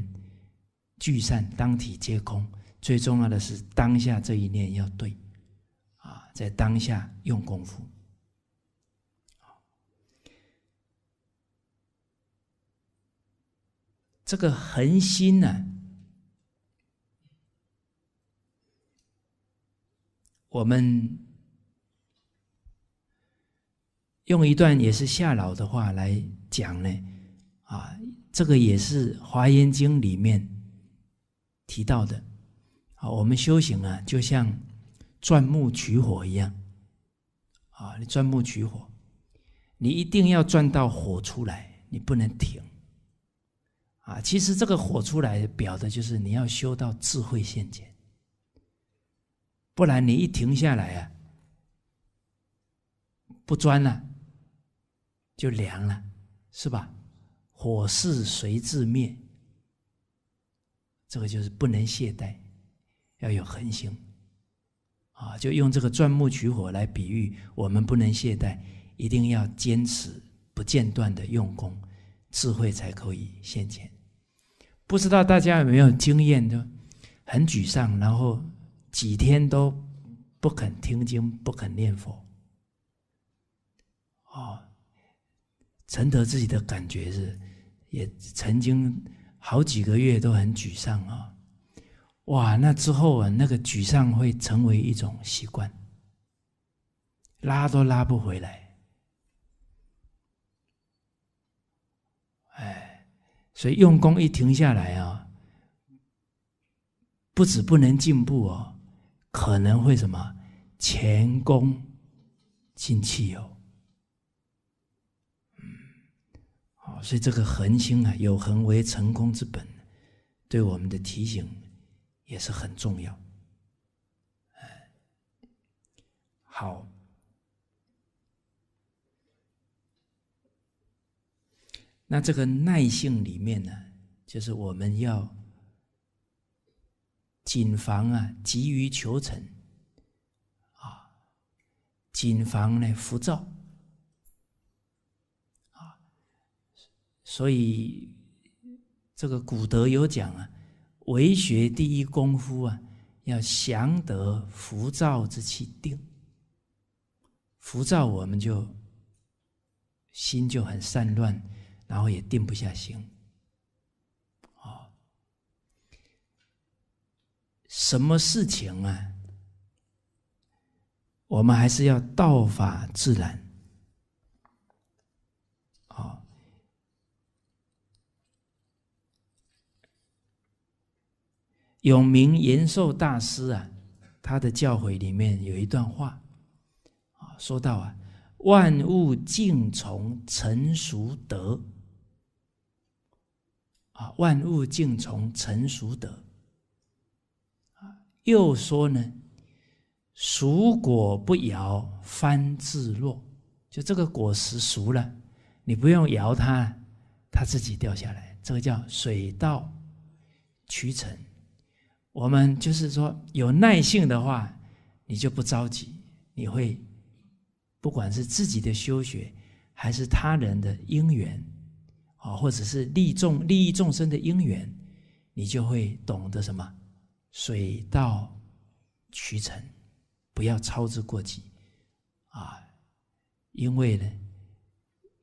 聚散，当体皆空。最重要的是当下这一念要对，啊，在当下用功夫。这个恒心呢？我们用一段也是夏老的话来讲呢，啊，这个也是《华严经》里面提到的。啊，我们修行啊，就像钻木取火一样，啊，你钻木取火，你一定要钻到火出来，你不能停。啊，其实这个火出来表的就是你要修到智慧现前，不然你一停下来啊，不钻了，就凉了，是吧？火势随自灭，这个就是不能懈怠，要有恒心。啊，就用这个钻木取火来比喻，我们不能懈怠，一定要坚持不间断的用功，智慧才可以现前。不知道大家有没有经验的，很沮丧，然后几天都不肯听经，不肯念佛。哦，陈德自己的感觉是，也曾经好几个月都很沮丧啊！哇，那之后啊，那个沮丧会成为一种习惯，拉都拉不回来。所以用功一停下来啊，不止不能进步哦，可能会什么前功尽弃哦。好，所以这个恒心啊，有恒为成功之本，对我们的提醒也是很重要。哎，好。那这个耐性里面呢，就是我们要谨防啊，急于求成，啊，谨防呢浮躁，啊，所以这个古德有讲啊，为学第一功夫啊，要降得浮躁之气定。浮躁我们就心就很散乱。然后也定不下心，哦，什么事情啊？我们还是要道法自然，哦。永明延寿大师啊，他的教诲里面有一段话，啊，说到啊，万物尽从成熟得。啊，万物竟从成熟得。又说呢，熟果不摇翻自落，就这个果实熟了，你不用摇它，它自己掉下来。这个叫水到渠成。我们就是说，有耐性的话，你就不着急，你会，不管是自己的修学，还是他人的因缘。啊，或者是利众利益众生的因缘，你就会懂得什么？水到渠成，不要操之过急啊！因为呢，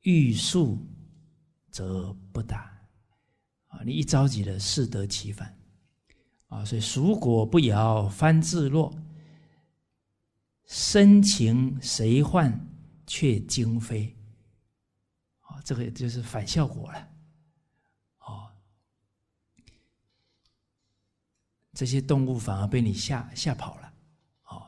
欲速则不达啊！你一着急了，适得其反啊！所以俗果不摇翻自落，深情谁换却惊飞。这个就是反效果了，哦，这些动物反而被你吓吓跑了，哦，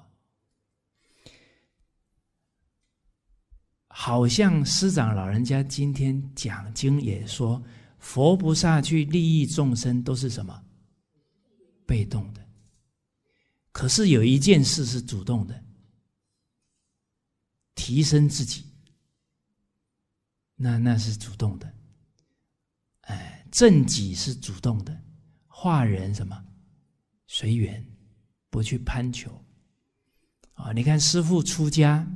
好像师长老人家今天讲经也说，佛不下去利益众生都是什么被动的，可是有一件事是主动的，提升自己。那那是主动的，哎，正己是主动的，化人什么，随缘，不去攀求，啊，你看师傅出家，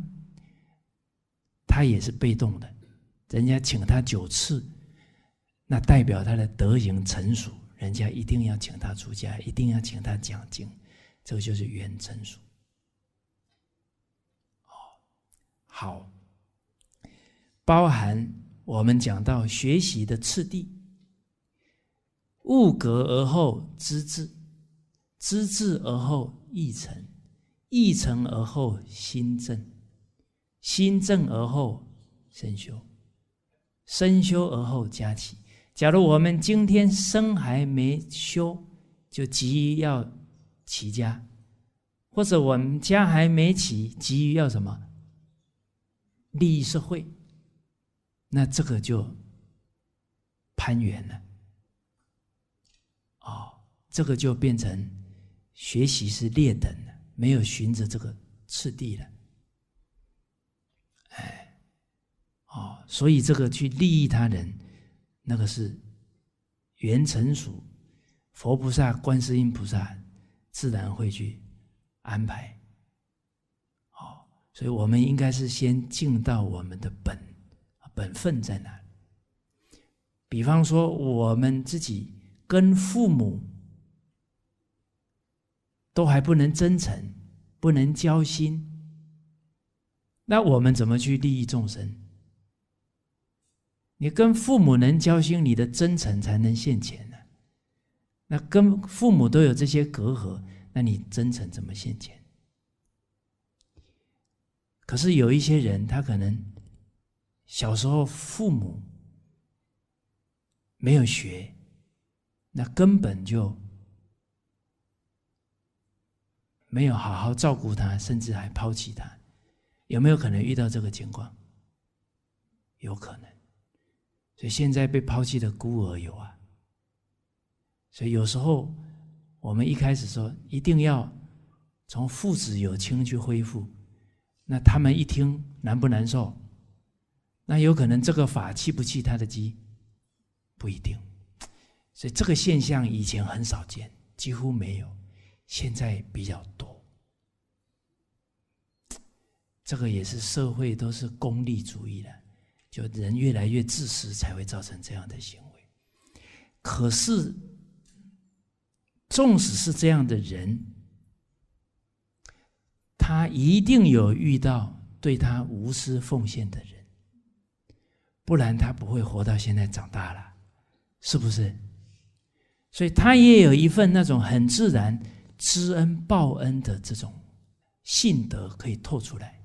他也是被动的，人家请他九次，那代表他的德行成熟，人家一定要请他出家，一定要请他讲经，这个就是缘成熟，哦，好。包含我们讲到学习的次第，物格而后知至，知至而后意诚，意诚而后心正，心正而后身修，身修而后家齐。假如我们今天生还没修，就急于要齐家；或者我们家还没齐，急于要什么利益社会。那这个就攀缘了，哦，这个就变成学习是劣等的，没有循着这个次第了，哎，哦，所以这个去利益他人，那个是原成熟，佛菩萨、观世音菩萨自然会去安排，哦，所以我们应该是先尽到我们的本。本分在哪里？比方说，我们自己跟父母都还不能真诚，不能交心，那我们怎么去利益众生？你跟父母能交心，你的真诚才能现前呢。那跟父母都有这些隔阂，那你真诚怎么现前？可是有一些人，他可能。小时候父母没有学，那根本就没有好好照顾他，甚至还抛弃他。有没有可能遇到这个情况？有可能。所以现在被抛弃的孤儿有啊。所以有时候我们一开始说一定要从父子有亲去恢复，那他们一听难不难受？那有可能这个法气不气他的鸡，不一定。所以这个现象以前很少见，几乎没有，现在比较多。这个也是社会都是功利主义的，就人越来越自私，才会造成这样的行为。可是，纵使是这样的人，他一定有遇到对他无私奉献的人。不然他不会活到现在长大了，是不是？所以他也有一份那种很自然知恩报恩的这种性德可以透出来，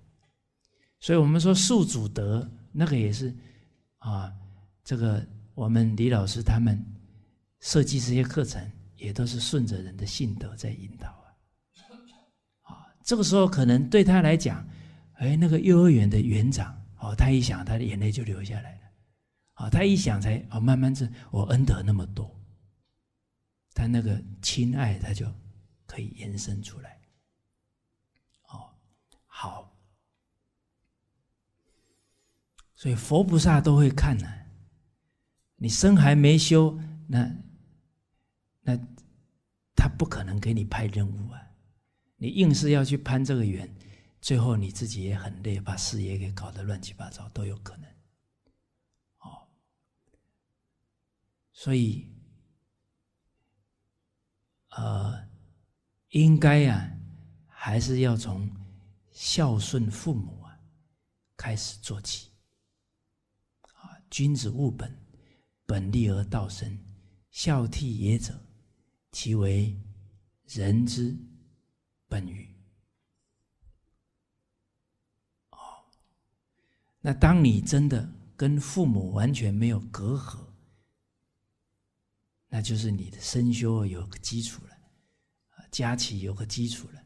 所以我们说树主德那个也是啊，这个我们李老师他们设计这些课程也都是顺着人的性德在引导啊。啊，这个时候可能对他来讲，哎，那个幼儿园的园长。哦，他一想，他的眼泪就流下来了。哦，他一想，才哦，慢慢这我恩德那么多，他那个亲爱，他就可以延伸出来。哦，好，所以佛菩萨都会看呢。你身还没修，那那他不可能给你派任务啊。你硬是要去攀这个缘。最后你自己也很累，把事业给搞得乱七八糟都有可能，哦，所以，呃，应该啊，还是要从孝顺父母啊开始做起。啊，君子务本，本立而道生，孝悌也者，其为人之本与。那当你真的跟父母完全没有隔阂，那就是你的身修有个基础了，啊，家起有个基础了，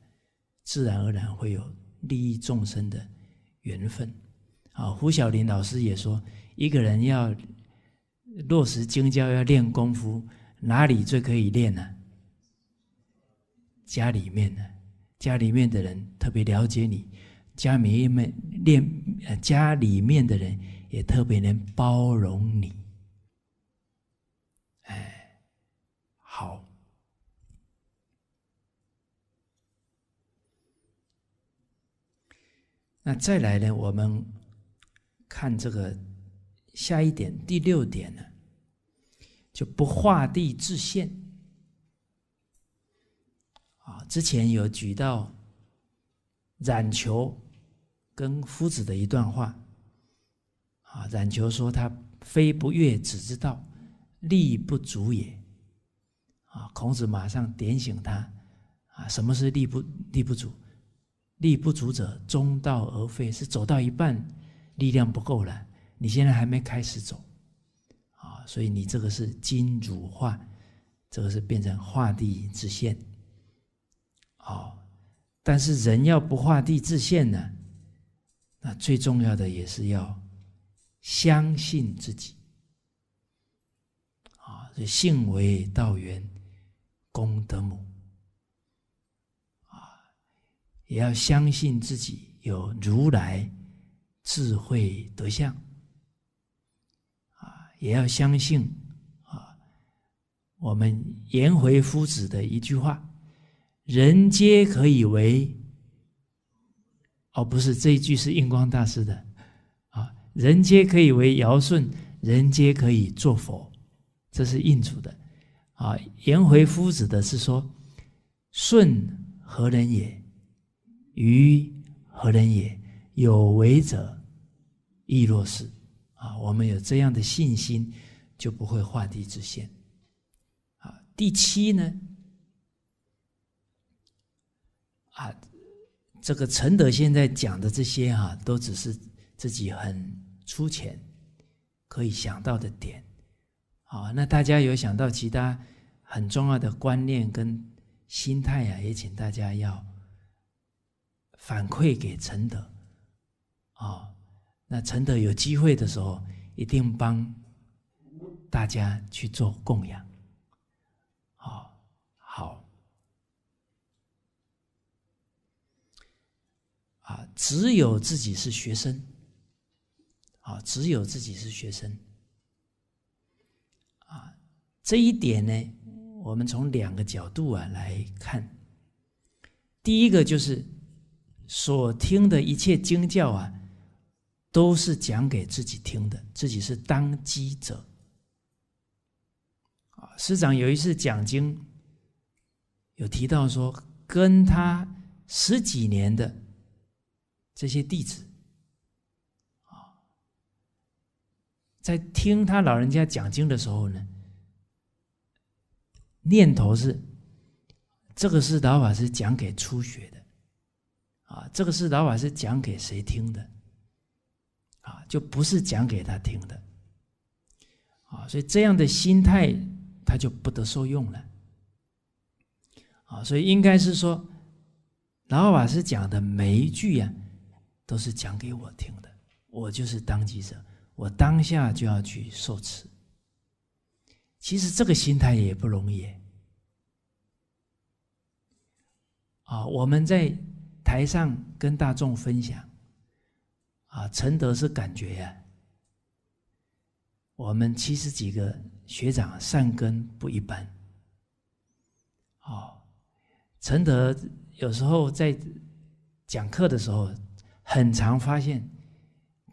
自然而然会有利益众生的缘分。啊，胡小林老师也说，一个人要落实精教，要练功夫，哪里最可以练呢？家里面呢？家里面的人特别了解你。家里面练，家里面的人也特别能包容你。哎，好。那再来呢？我们看这个下一点，第六点呢，就不画地自限。啊，之前有举到染球跟夫子的一段话，啊，冉求说他非不悦子之道，力不足也，啊，孔子马上点醒他，啊，什么是力不力不足？力不足者，中道而废，是走到一半，力量不够了，你现在还没开始走，啊，所以你这个是金主化，这个是变成画地自限，哦，但是人要不画地自限呢？那最重要的也是要相信自己啊，这信为道源，功德母啊，也要相信自己有如来智慧德相啊，也要相信啊，我们颜回夫子的一句话：人皆可以为。哦，不是这一句是印光大师的，啊，人皆可以为尧舜，人皆可以做佛，这是印主的，啊，颜回夫子的是说，舜何人也，禹何人也，有为者亦若是，啊，我们有这样的信心，就不会画地之限，啊，第七呢，啊。这个陈德现在讲的这些啊，都只是自己很粗浅可以想到的点。好，那大家有想到其他很重要的观念跟心态啊，也请大家要反馈给陈德。哦，那陈德有机会的时候，一定帮大家去做供养。只有自己是学生，啊，只有自己是学生，啊，这一点呢，我们从两个角度啊来看。第一个就是所听的一切经教啊，都是讲给自己听的，自己是当机者。啊，师长有一次讲经，有提到说，跟他十几年的。这些弟子，啊，在听他老人家讲经的时候呢，念头是，这个是老法师讲给初学的，啊，这个是老法师讲给谁听的，啊，就不是讲给他听的，啊，所以这样的心态他就不得受用了，啊，所以应该是说，老法师讲的每一句呀。都是讲给我听的，我就是当记者，我当下就要去受持。其实这个心态也不容易。啊，我们在台上跟大众分享，啊，承德是感觉呀，我们七十几个学长善根不一般。哦，承德有时候在讲课的时候。很常发现，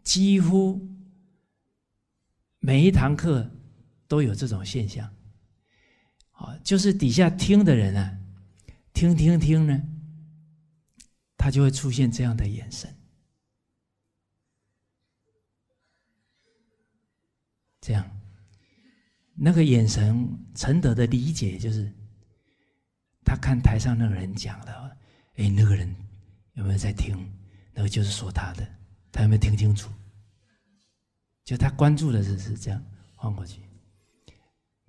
几乎每一堂课都有这种现象，啊，就是底下听的人啊，听听听呢，他就会出现这样的眼神，这样，那个眼神，陈德的理解就是，他看台上那个人讲的，哎，那个人有没有在听？然后就是说他的，他有没有听清楚？就他关注的是是这样，换过去。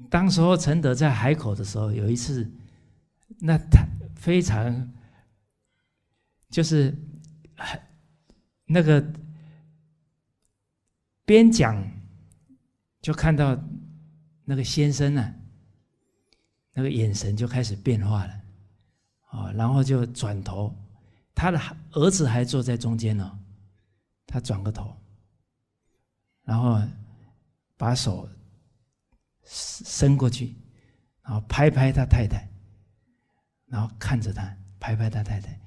当时候陈德在海口的时候，有一次，那他非常就是，那个边讲，就看到那个先生呢，那个眼神就开始变化了，哦，然后就转头。他的儿子还坐在中间呢，他转个头，然后把手伸过去，然后拍拍他太太，然后看着他，拍拍他太太，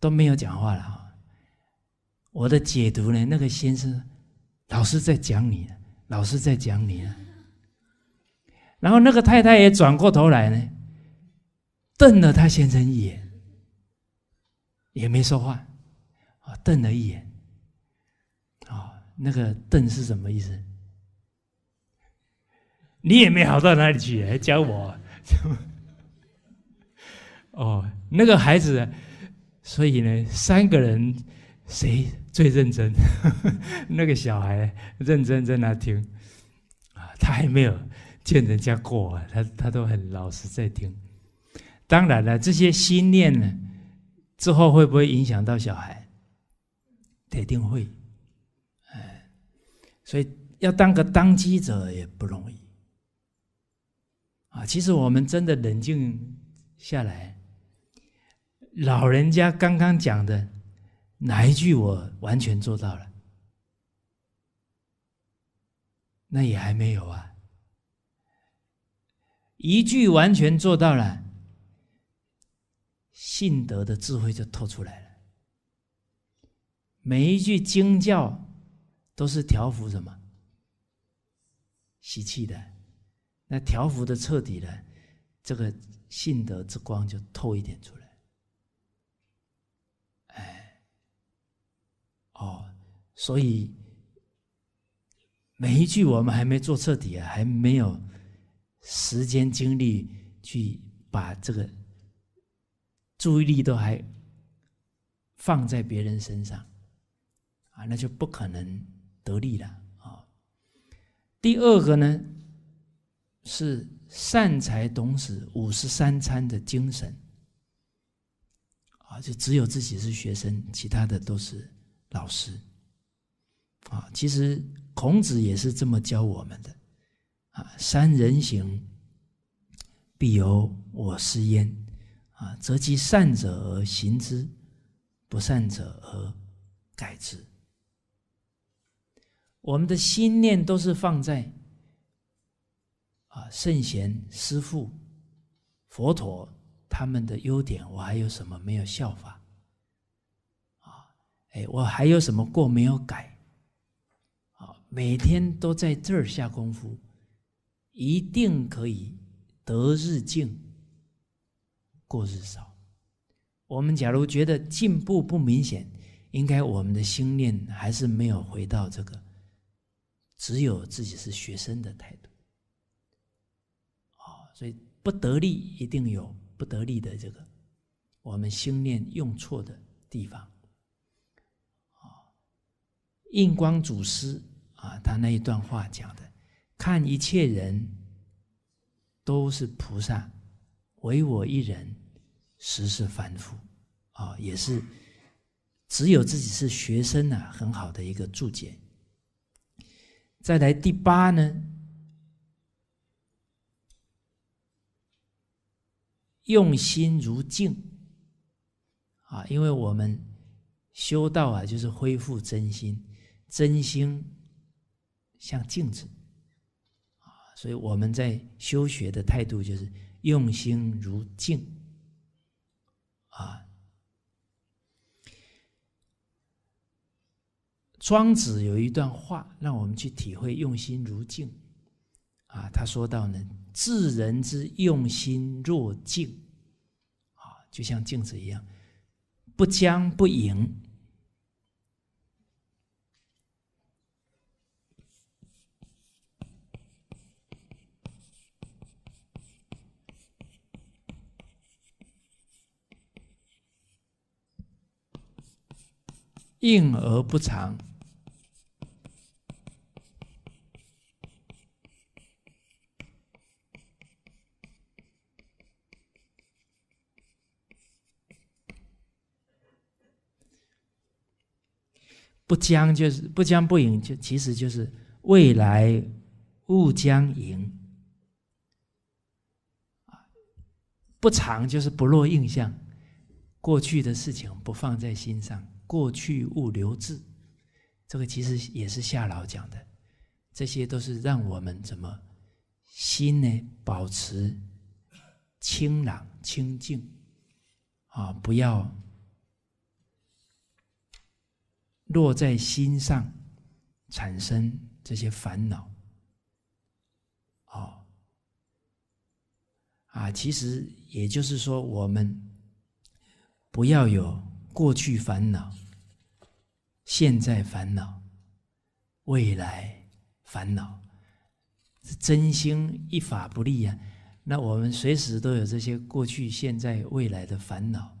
都没有讲话了。我的解读呢，那个先生老是在讲你，老是在讲你啊。然后那个太太也转过头来呢，瞪了他先生一眼。也没说话，啊，瞪了一眼，啊，那个瞪是什么意思？你也没好到哪里去，还教我，哦，那个孩子，所以呢，三个人谁最认真？那个小孩认真在那听，啊，他还没有见人家过，他他都很老实在听。当然了，这些心念呢。之后会不会影响到小孩？铁定会，哎，所以要当个当机者也不容易啊。其实我们真的冷静下来，老人家刚刚讲的哪一句我完全做到了？那也还没有啊，一句完全做到了。信德的智慧就透出来了。每一句经教都是调伏什么？习气的，那调伏的彻底的，这个信德之光就透一点出来。哎，哦，所以每一句我们还没做彻底啊，还没有时间精力去把这个。注意力都还放在别人身上，啊，那就不可能得利了。啊，第二个呢，是善财懂子五十三参的精神，啊，就只有自己是学生，其他的都是老师，啊，其实孔子也是这么教我们的，啊，三人行，必有我师焉。啊，则其善者而行之，不善者而改之。我们的心念都是放在啊，圣贤、师父、佛陀他们的优点，我还有什么没有效法？啊，哎，我还有什么过没有改？啊，每天都在这儿下功夫，一定可以得日进。过日少，我们假如觉得进步不明显，应该我们的心念还是没有回到这个，只有自己是学生的态度。啊，所以不得力一定有不得力的这个，我们心念用错的地方。啊，印光祖师啊，他那一段话讲的，看一切人都是菩萨。唯我一人，实事凡复，啊，也是只有自己是学生啊，很好的一个注解。再来第八呢，用心如镜，啊，因为我们修道啊，就是恢复真心，真心像镜子，啊，所以我们在修学的态度就是。用心如镜，啊！庄子有一段话，让我们去体会用心如镜。啊，他说到呢，治人之用心若镜，啊，就像镜子一样，不僵不盈。应而不长，不将就是不将不赢，就其实就是未来勿将赢。不长就是不落印象，过去的事情不放在心上。过去物留志，这个其实也是夏老讲的。这些都是让我们怎么心呢？保持清朗、清净啊，不要落在心上产生这些烦恼。哦，啊，其实也就是说，我们不要有。过去烦恼，现在烦恼，未来烦恼，是真心一法不立呀。那我们随时都有这些过去、现在、未来的烦恼，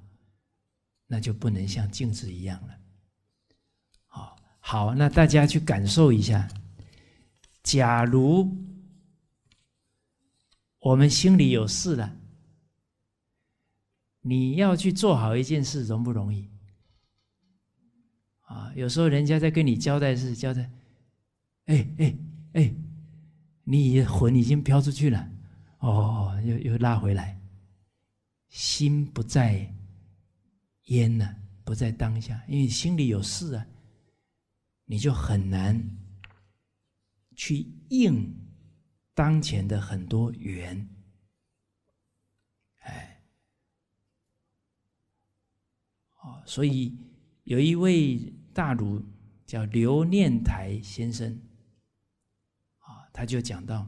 那就不能像镜子一样了。好好，那大家去感受一下。假如我们心里有事了。你要去做好一件事，容不容易？啊，有时候人家在跟你交代事，交代，哎哎哎，你魂已经飘出去了，哦，又又拉回来，心不在焉了，不在当下，因为心里有事啊，你就很难去应当前的很多缘，哎。啊，所以有一位大儒叫刘念台先生，啊，他就讲到，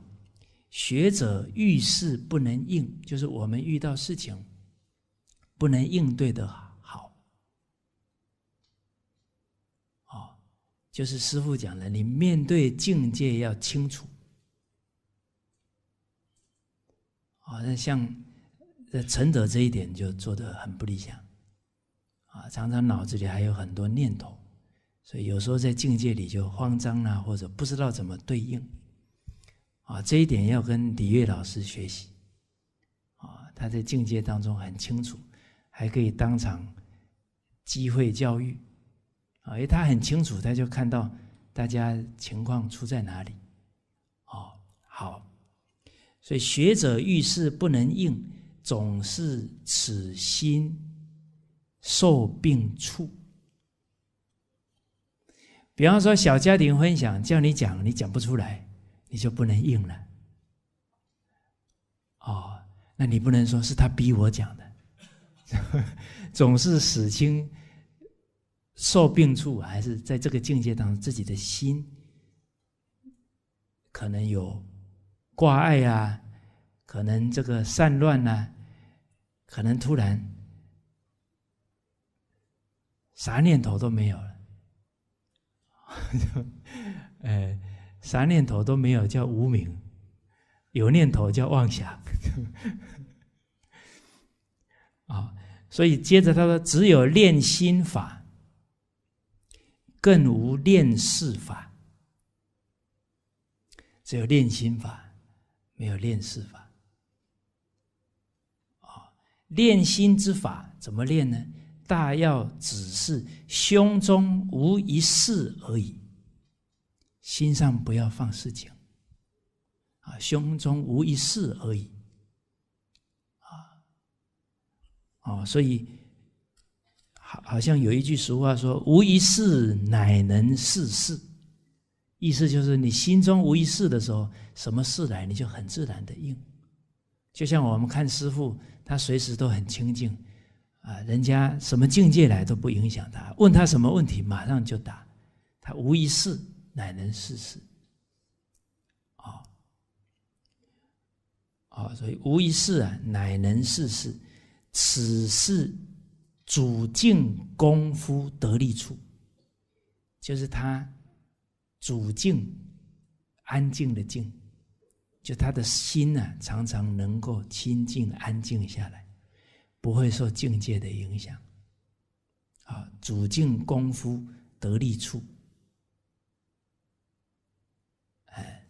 学者遇事不能应，就是我们遇到事情不能应对的好，好，就是师傅讲的，你面对境界要清楚，啊，那像陈德这一点就做的很不理想。啊，常常脑子里还有很多念头，所以有时候在境界里就慌张啊，或者不知道怎么对应。啊，这一点要跟李月老师学习。啊，他在境界当中很清楚，还可以当场机会教育。啊，因为他很清楚，他就看到大家情况出在哪里。哦，好。所以学者遇事不能应，总是此心。受病处，比方说小家庭分享叫你讲，你讲不出来，你就不能应了。哦，那你不能说是他逼我讲的，总是死清受病处，还是在这个境界当中，自己的心可能有挂碍啊，可能这个散乱呐，可能突然。啥念头都没有了，呃，啥念头都没有叫无名，有念头叫妄想，啊，所以接着他说，只有练心法，更无练事法，只有练心法，没有练事法，啊，练心之法怎么练呢？大要只是胸中无一事而已，心上不要放事情，啊，胸中无一事而已，啊，哦，所以，好，好像有一句俗话说：“无一事乃能事事。”意思就是，你心中无一事的时候，什么事来你就很自然的应。就像我们看师傅，他随时都很清静。啊，人家什么境界来都不影响他，问他什么问题，马上就答。他无一事乃能事事，啊啊，所以无一事啊乃能事事，此事主静功夫得力处，就是他主静安静的静，就他的心呢常常能够清净安静下来。不会受境界的影响，啊，主静功夫得力处。哎，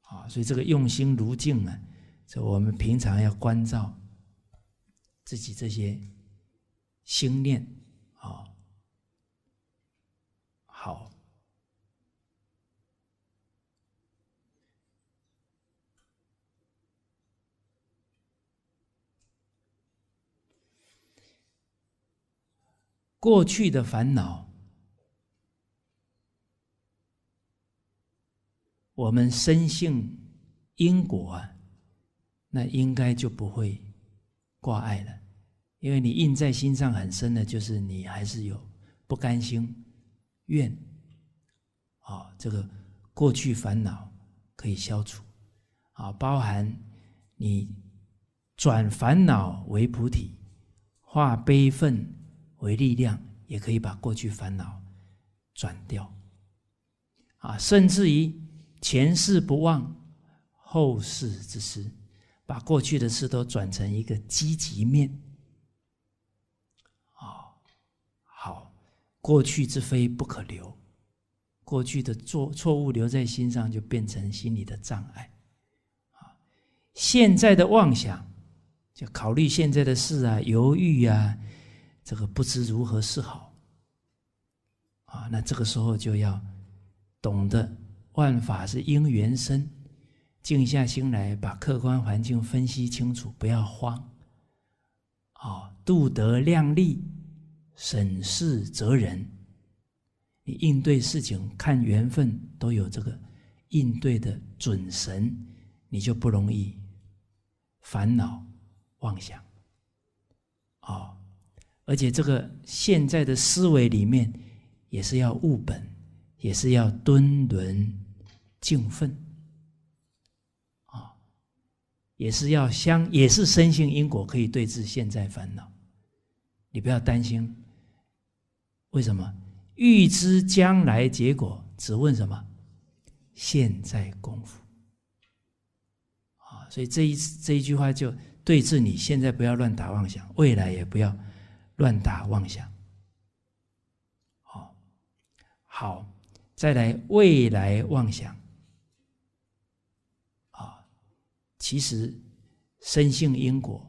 好，所以这个用心如镜啊，这我们平常要关照自己这些心念，啊，好。过去的烦恼，我们深信因果啊，那应该就不会挂碍了。因为你印在心上很深的，就是你还是有不甘心、怨。啊，这个过去烦恼可以消除，啊，包含你转烦恼为菩提，化悲愤。为力量，也可以把过去烦恼转掉，啊，甚至于前世不忘后世之事，把过去的事都转成一个积极面，啊，好，过去之非不可留，过去的做错误留在心上，就变成心理的障碍，啊，现在的妄想，就考虑现在的事啊，犹豫啊。这个不知如何是好，啊，那这个时候就要懂得万法是因缘生，静下心来，把客观环境分析清楚，不要慌。啊，度德量力，审事责人，你应对事情看缘分，都有这个应对的准神，你就不容易烦恼妄想，啊。而且这个现在的思维里面，也是要务本，也是要敦伦敬奋。啊，也是要相，也是深信因果可以对治现在烦恼。你不要担心，为什么？预知将来结果，只问什么？现在功夫。啊，所以这一这一句话就对治你现在不要乱打妄想，未来也不要。乱打妄想，好，好，再来未来妄想，啊，其实生性因果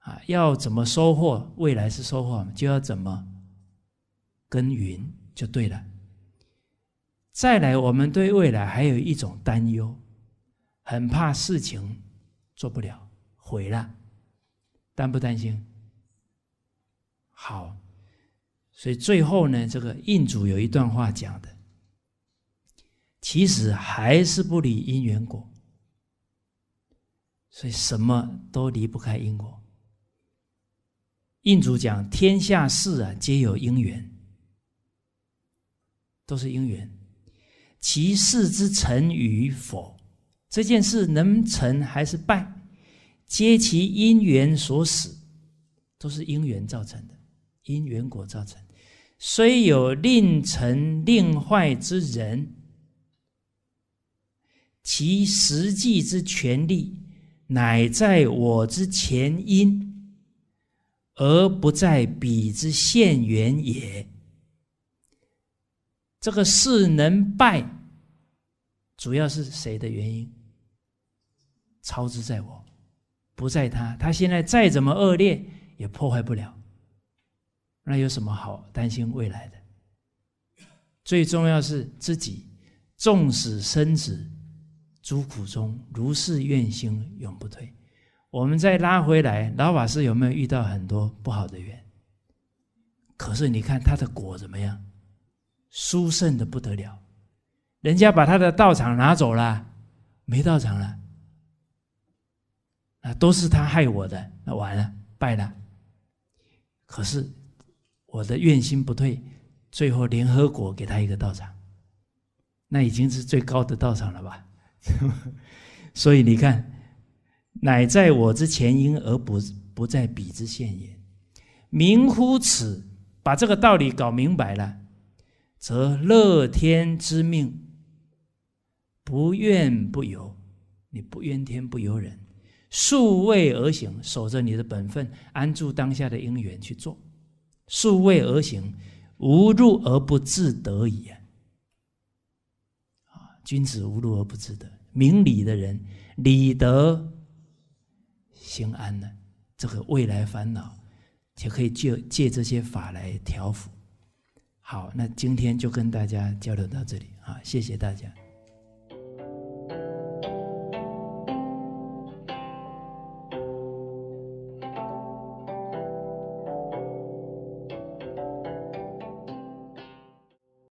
啊，要怎么收获未来是收获，就要怎么耕耘，就对了。再来，我们对未来还有一种担忧，很怕事情做不了，毁了，担不担心？好，所以最后呢，这个印主有一段话讲的，其实还是不理因缘果，所以什么都离不开因果。印主讲：天下事啊，皆有因缘，都是因缘，其事之成与否，这件事能成还是败，皆其因缘所使，都是因缘造成的。因缘果造成，虽有令成令坏之人，其实际之权力，乃在我之前因，而不在彼之现缘也。这个事能败，主要是谁的原因？操之在我，不在他。他现在再怎么恶劣，也破坏不了。那有什么好担心未来的？最重要是自己，纵使生子诸苦中，如是愿心永不退。我们再拉回来，老法师有没有遇到很多不好的缘？可是你看他的果怎么样？殊胜的不得了。人家把他的道场拿走了，没道场了。啊，都是他害我的，那完了，败了。可是。我的愿心不退，最后联合国给他一个道场，那已经是最高的道场了吧？所以你看，乃在我之前因而不不在彼之现也。明乎此，把这个道理搞明白了，则乐天之命，不怨不尤。你不怨天不尤人，素位而行，守着你的本分，安住当下的因缘去做。素位而行，无入而不自得矣。啊，君子无入而不自得。明理的人，理德心安呢，这个未来烦恼就可以借借这些法来调伏。好，那今天就跟大家交流到这里啊，谢谢大家。